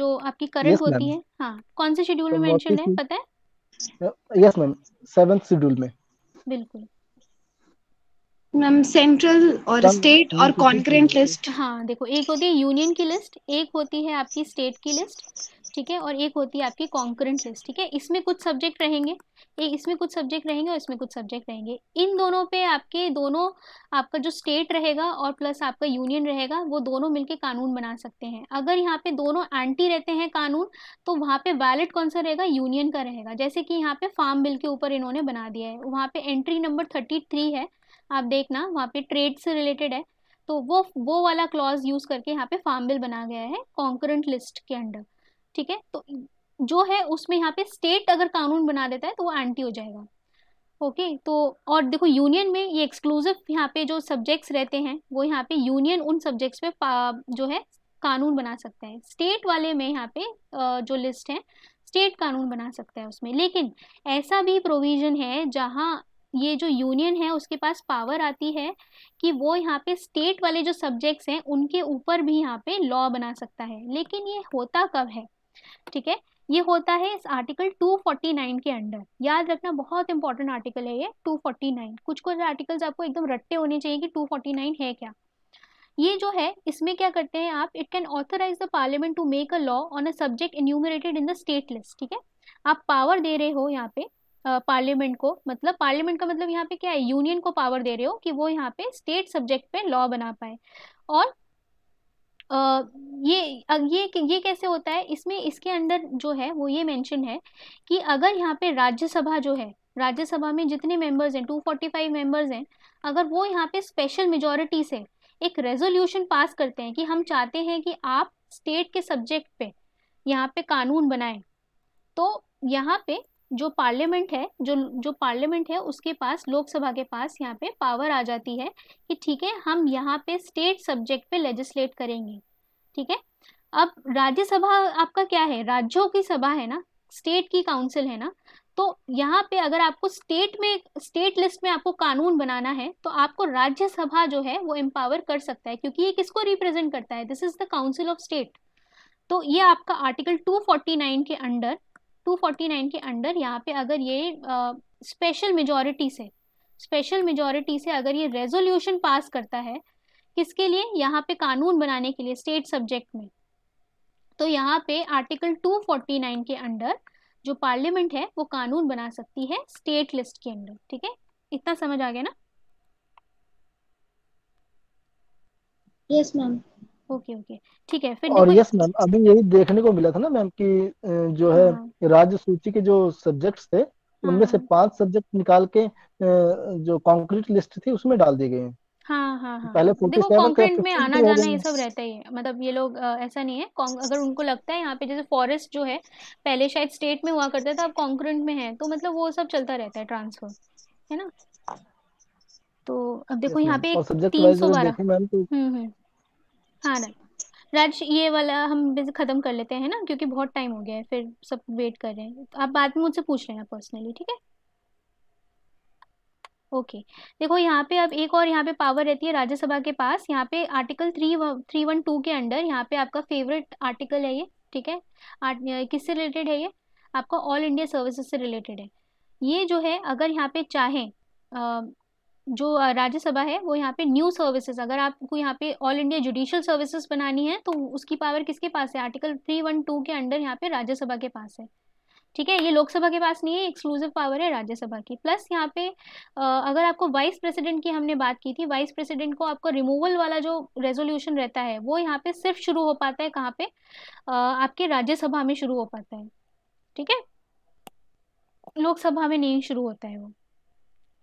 जो आपकी करंट yes, होती है हाँ कौन से शेड्यूल में मेंशन तो है पता है यस मैम सेवेंथ शेड्यूल में बिल्कुल मैम सेंट्रल और स्टेट हाँ, और कॉन्करेंट लिस्ट हाँ देखो एक होती है यूनियन की लिस्ट एक होती है आपकी स्टेट की लिस्ट ठीक है और एक होती है आपकी कॉन्करेंट लिस्ट ठीक है इसमें कुछ सब्जेक्ट रहेंगे एक इसमें कुछ सब्जेक्ट रहेंगे और इसमें कुछ सब्जेक्ट रहेंगे इन दोनों पे आपके दोनों आपका जो स्टेट रहेगा और प्लस आपका यूनियन रहेगा वो दोनों मिलके कानून बना सकते हैं अगर यहाँ पे दोनों एंटी रहते हैं कानून तो वहाँ पे वैलिड कौन सा रहेगा यूनियन का रहेगा जैसे कि यहाँ पे फार्म बिल के ऊपर इन्होंने बना दिया है वहाँ पे एंट्री नंबर थर्टी है आप देखना वहाँ पे ट्रेड से रिलेटेड है तो वो वो वाला क्लॉज यूज करके यहाँ पे फार्म बिल बना गया है कॉन्करेंट लिस्ट के अंडर ठीक है तो जो है उसमें यहाँ पे स्टेट अगर कानून बना देता है तो वो एंटी हो जाएगा ओके okay, तो और देखो यूनियन में ये एक्सक्लूसिव यहाँ पे जो सब्जेक्ट्स रहते हैं वो यहाँ पे यूनियन उन सब्जेक्ट्स पे जो है कानून बना सकता है स्टेट वाले में यहाँ पे जो लिस्ट है स्टेट कानून बना सकता है उसमें लेकिन ऐसा भी प्रोविजन है जहाँ ये जो यूनियन है उसके पास पावर आती है कि वो यहाँ पे स्टेट वाले जो सब्जेक्ट्स हैं उनके ऊपर भी यहाँ पे लॉ बना सकता है लेकिन ये होता कब है ठीक है ये होता है इस आर्टिकल 249 के अंडर याद रखना बहुत इंपॉर्टेंट आर्टिकल है ये 249 कुछ कुछ आर्टिकल्स आपको एकदम रट्टे होने चाहिए कि 249 है क्या ये जो है इसमें क्या करते हैं आप it can authorise the parliament to make a law on a subject enumerated in the state list ठीक है आप पावर दे रहे हो यहाँ पे पार्लियामेंट को मतलब पार्लियामेंट का मतलब यहाँ पे क्या है यूनियन को पावर दे रहे हो कि वो यहाँ पे स्टेट सब्जेक्ट पे लॉ बना पाए और ये ये ये कैसे होता है इसमें इसके अंदर जो है वो ये मेंशन है कि अगर यहाँ पे राज्यसभा जो है राज्यसभा में जितने मेंबर्स हैं 245 मेंबर्स हैं अगर वो यहाँ पे स्पेशल मेजोरिटी से एक रेजोल्यूशन पास करते हैं कि हम चाहते हैं कि आप स्टेट के सब्जेक्ट पे यहाँ पे कानून बनाएं तो यहाँ पे जो पार्लियामेंट है जो जो पार्लियामेंट है उसके पास लोकसभा के पास यहाँ पे पावर आ जाती है कि ठीक है हम यहाँ पे स्टेट सब्जेक्ट पे लेजिस्लेट करेंगे ठीक है अब राज्यसभा आपका क्या है राज्यों की सभा है ना स्टेट की काउंसिल है ना तो यहाँ पे अगर आपको स्टेट में स्टेट लिस्ट में आपको कानून बनाना है तो आपको राज्यसभा जो है वो एम्पावर कर सकता है क्योंकि ये किसको रिप्रेजेंट करता है this is the council of state तो ये आपका आर्टिकल 249 के अंडर 249 के अंडर यहाँ पे अगर ये स्पेशल मेजोरिटी से स्पेशल मेजोरिटी से अगर ये रेजोल्यूशन पास करता है किसके लिए यहाँ पे कानून बनाने के लिए स्टेट सब्जेक्ट में तो यहाँ पे आर्टिकल 249 के अंडर जो पार्लियामेंट है वो कानून बना सकती है स्टेट लिस्ट के अंडर ठीक है इतना समझ आ गया ना yes yes, ma'am hmm. Okay okay ठीक है फिर और यस मैम अभी यही देखने को मिला था ना मैम कि जो है हाँ, हाँ। राज्य सूची के जो सब्जेक्ट्स थे हाँ, उनमें से पांच सब्जेक्ट निकाल के जो कॉन्क्रीट लिस्ट थी उसमें डाल दिए गए हैं हाँ हाँ हाँ पहले देखो कॉन्क्रीट में आना तो जाना ये सब रहता ही है मतलब ये लोग ऐसा नहीं है अगर उनको लगता है यहाँ पे जैसे फॉरेस्ट जो है पहले शायद स्टेट में हुआ करता था अब कॉन्क्रीट में है तो मतलब वो सब चलता रहता है ट्रांसफर है ना तो अब देखो यहाँ पे तीन सौ बारह हाँ ना राज ये वाला हम ख़त्म कर लेते हैं ना क्योंकि बहुत टाइम हो गया है फिर सब वेट कर रहे हैं आप बाद में मुझसे पूछ लेना पर्सनली ठीक है ओके देखो यहाँ पे अब एक और यहाँ पे पावर रहती है राज्यसभा के पास यहाँ पे article three three one two के अंडर यहाँ पे आपका फेवरेट आर्टिकल है ये ठीक है किससे रिलेटेड है ये आपका ऑल इंडिया सर्विसेज से रिलेटेड है ये जो है अगर यहाँ पे चाहें जो राज्यसभा है वो यहाँ पे न्यू सर्विसेज अगर आपको यहाँ पे ऑल इंडिया जुडिशियल सर्विसेज बनानी है तो उसकी पावर किसके पास है आर्टिकल थ्री वन टू के अंडर यहाँ पे राज्यसभा के पास है ठीक है ये लोकसभा के पास नहीं है एक्सक्लूसिव पावर है राज्यसभा की प्लस यहाँ पे अगर आपको वाइस प्रेसिडेंट की हमने बात की थी वाइस प्रेसिडेंट को आपका रिमूवल वाला जो रेजोल्यूशन रहता है वो यहाँ पे सिर्फ शुरू हो पाता है कहाँ पे आपके राज्यसभा में शुरू हो पाता है ठीक है लोकसभा में नहीं शुरू होता है वो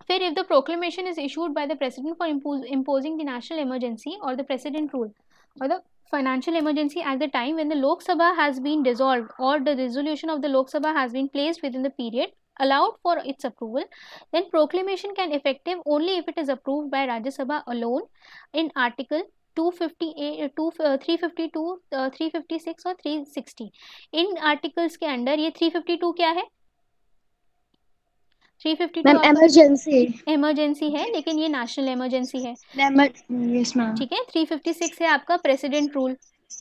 फिर if the proclamation is issued by the president for imposing the national emergency or the president rule or the financial emergency at the time when the Lok Sabha has been dissolve or the resolution of the Lok Sabha has been placed within the period allowed for its approval then proclamation can effective only if it is approve by Rajya Sabha alone in article 358, 352, 356 और 360. इन articles के under ये 352 क्या है three fifty ma'am emergency है लेकिन ये national emergency है ठीक है थ्री फिफ्टी सिक्स है आपका प्रेसिडेंट रूल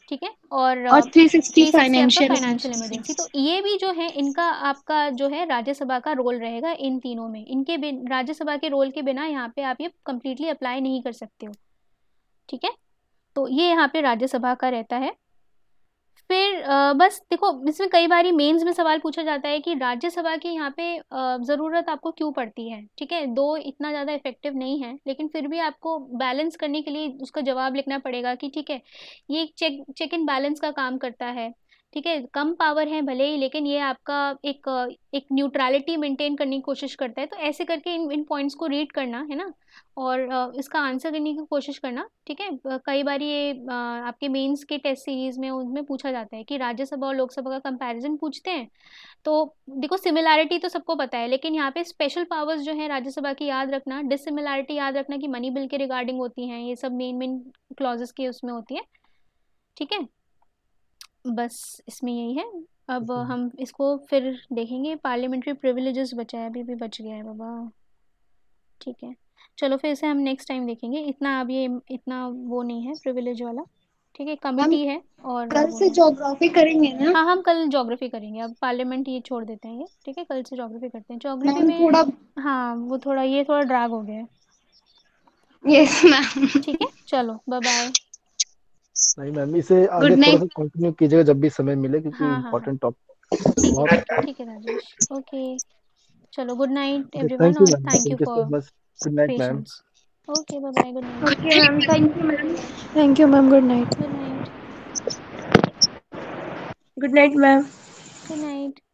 ठीक है और और सिक्सटी फाइनेंशियल फाइनेंशियल इमरजेंसी तो ये भी जो है इनका आपका जो है राज्यसभा का रोल रहेगा इन तीनों में इनके राज्यसभा के रोल के बिना यहाँ पे आप ये कम्प्लीटली अप्लाई नहीं कर सकते हो ठीक है तो ये यहाँ पे राज्यसभा का रहता है फिर बस देखो इसमें कई बार मेंस में सवाल पूछा जाता है कि राज्यसभा की यहाँ पे ज़रूरत आपको क्यों पड़ती है ठीक है दो इतना ज़्यादा इफेक्टिव नहीं है लेकिन फिर भी आपको बैलेंस करने के लिए उसका जवाब लिखना पड़ेगा कि ठीक है ये चेक चेक एंड बैलेंस का काम करता है ठीक है कम पावर है भले ही लेकिन ये आपका एक एक न्यूट्रलिटी मेंटेन करने की कोशिश करता है तो ऐसे करके इन इन पॉइंट्स को रीड करना है ना और इसका आंसर करने की कोशिश करना ठीक है कई बार ये आपके मेंस के टेस्ट सीरीज में उनमें पूछा जाता है कि राज्यसभा और लोकसभा का कंपैरिजन पूछते हैं तो देखो सिमिलैरिटी तो सबको पता है लेकिन यहाँ पे स्पेशल पावर्स जो है राज्यसभा की याद रखना डिसिमिलैरिटी याद रखना कि मनी बिल के रिगार्डिंग होती हैं ये सब मेन मेन क्लॉजेस के उसमें होती है ठीक है बस इसमें यही है अब हम्म। हम इसको फिर देखेंगे पार्लियामेंट्री प्रिविलेजेस बचा है अभी भी बच गया है बाबा ठीक है चलो फिर इसे हम नेक्स्ट टाइम देखेंगे इतना अब ये इतना वो नहीं है प्रिविलेज वाला ठीक है कमिटी है और कल से ज्योग्राफी करेंगे ना हाँ हम कल ज्योग्राफी करेंगे अब पार्लियामेंट ये छोड़ देते हैं ये ठीक है कल से ज्योग्राफी करते हैं ज्योग्राफी में थोड़ा हाँ वो थोड़ा ये थोड़ा ड्राग हो गया है यस मैम ठीक है चलो बाय बाय नहीं मैम इसे आगे थोड़ा सा कंटिन्यू कीजिएगा जब भी समय मिले क्योंकि इम्पोर्टेंट हाँ, टॉपिक हाँ, हाँ। ठीक है राजेश ओके चलो गुड नाइट एवरीवन और thank you for good night ma'am okay bye bye good night okay ma'am thank you ma'am thank you ma'am good night good night good night ma'am good night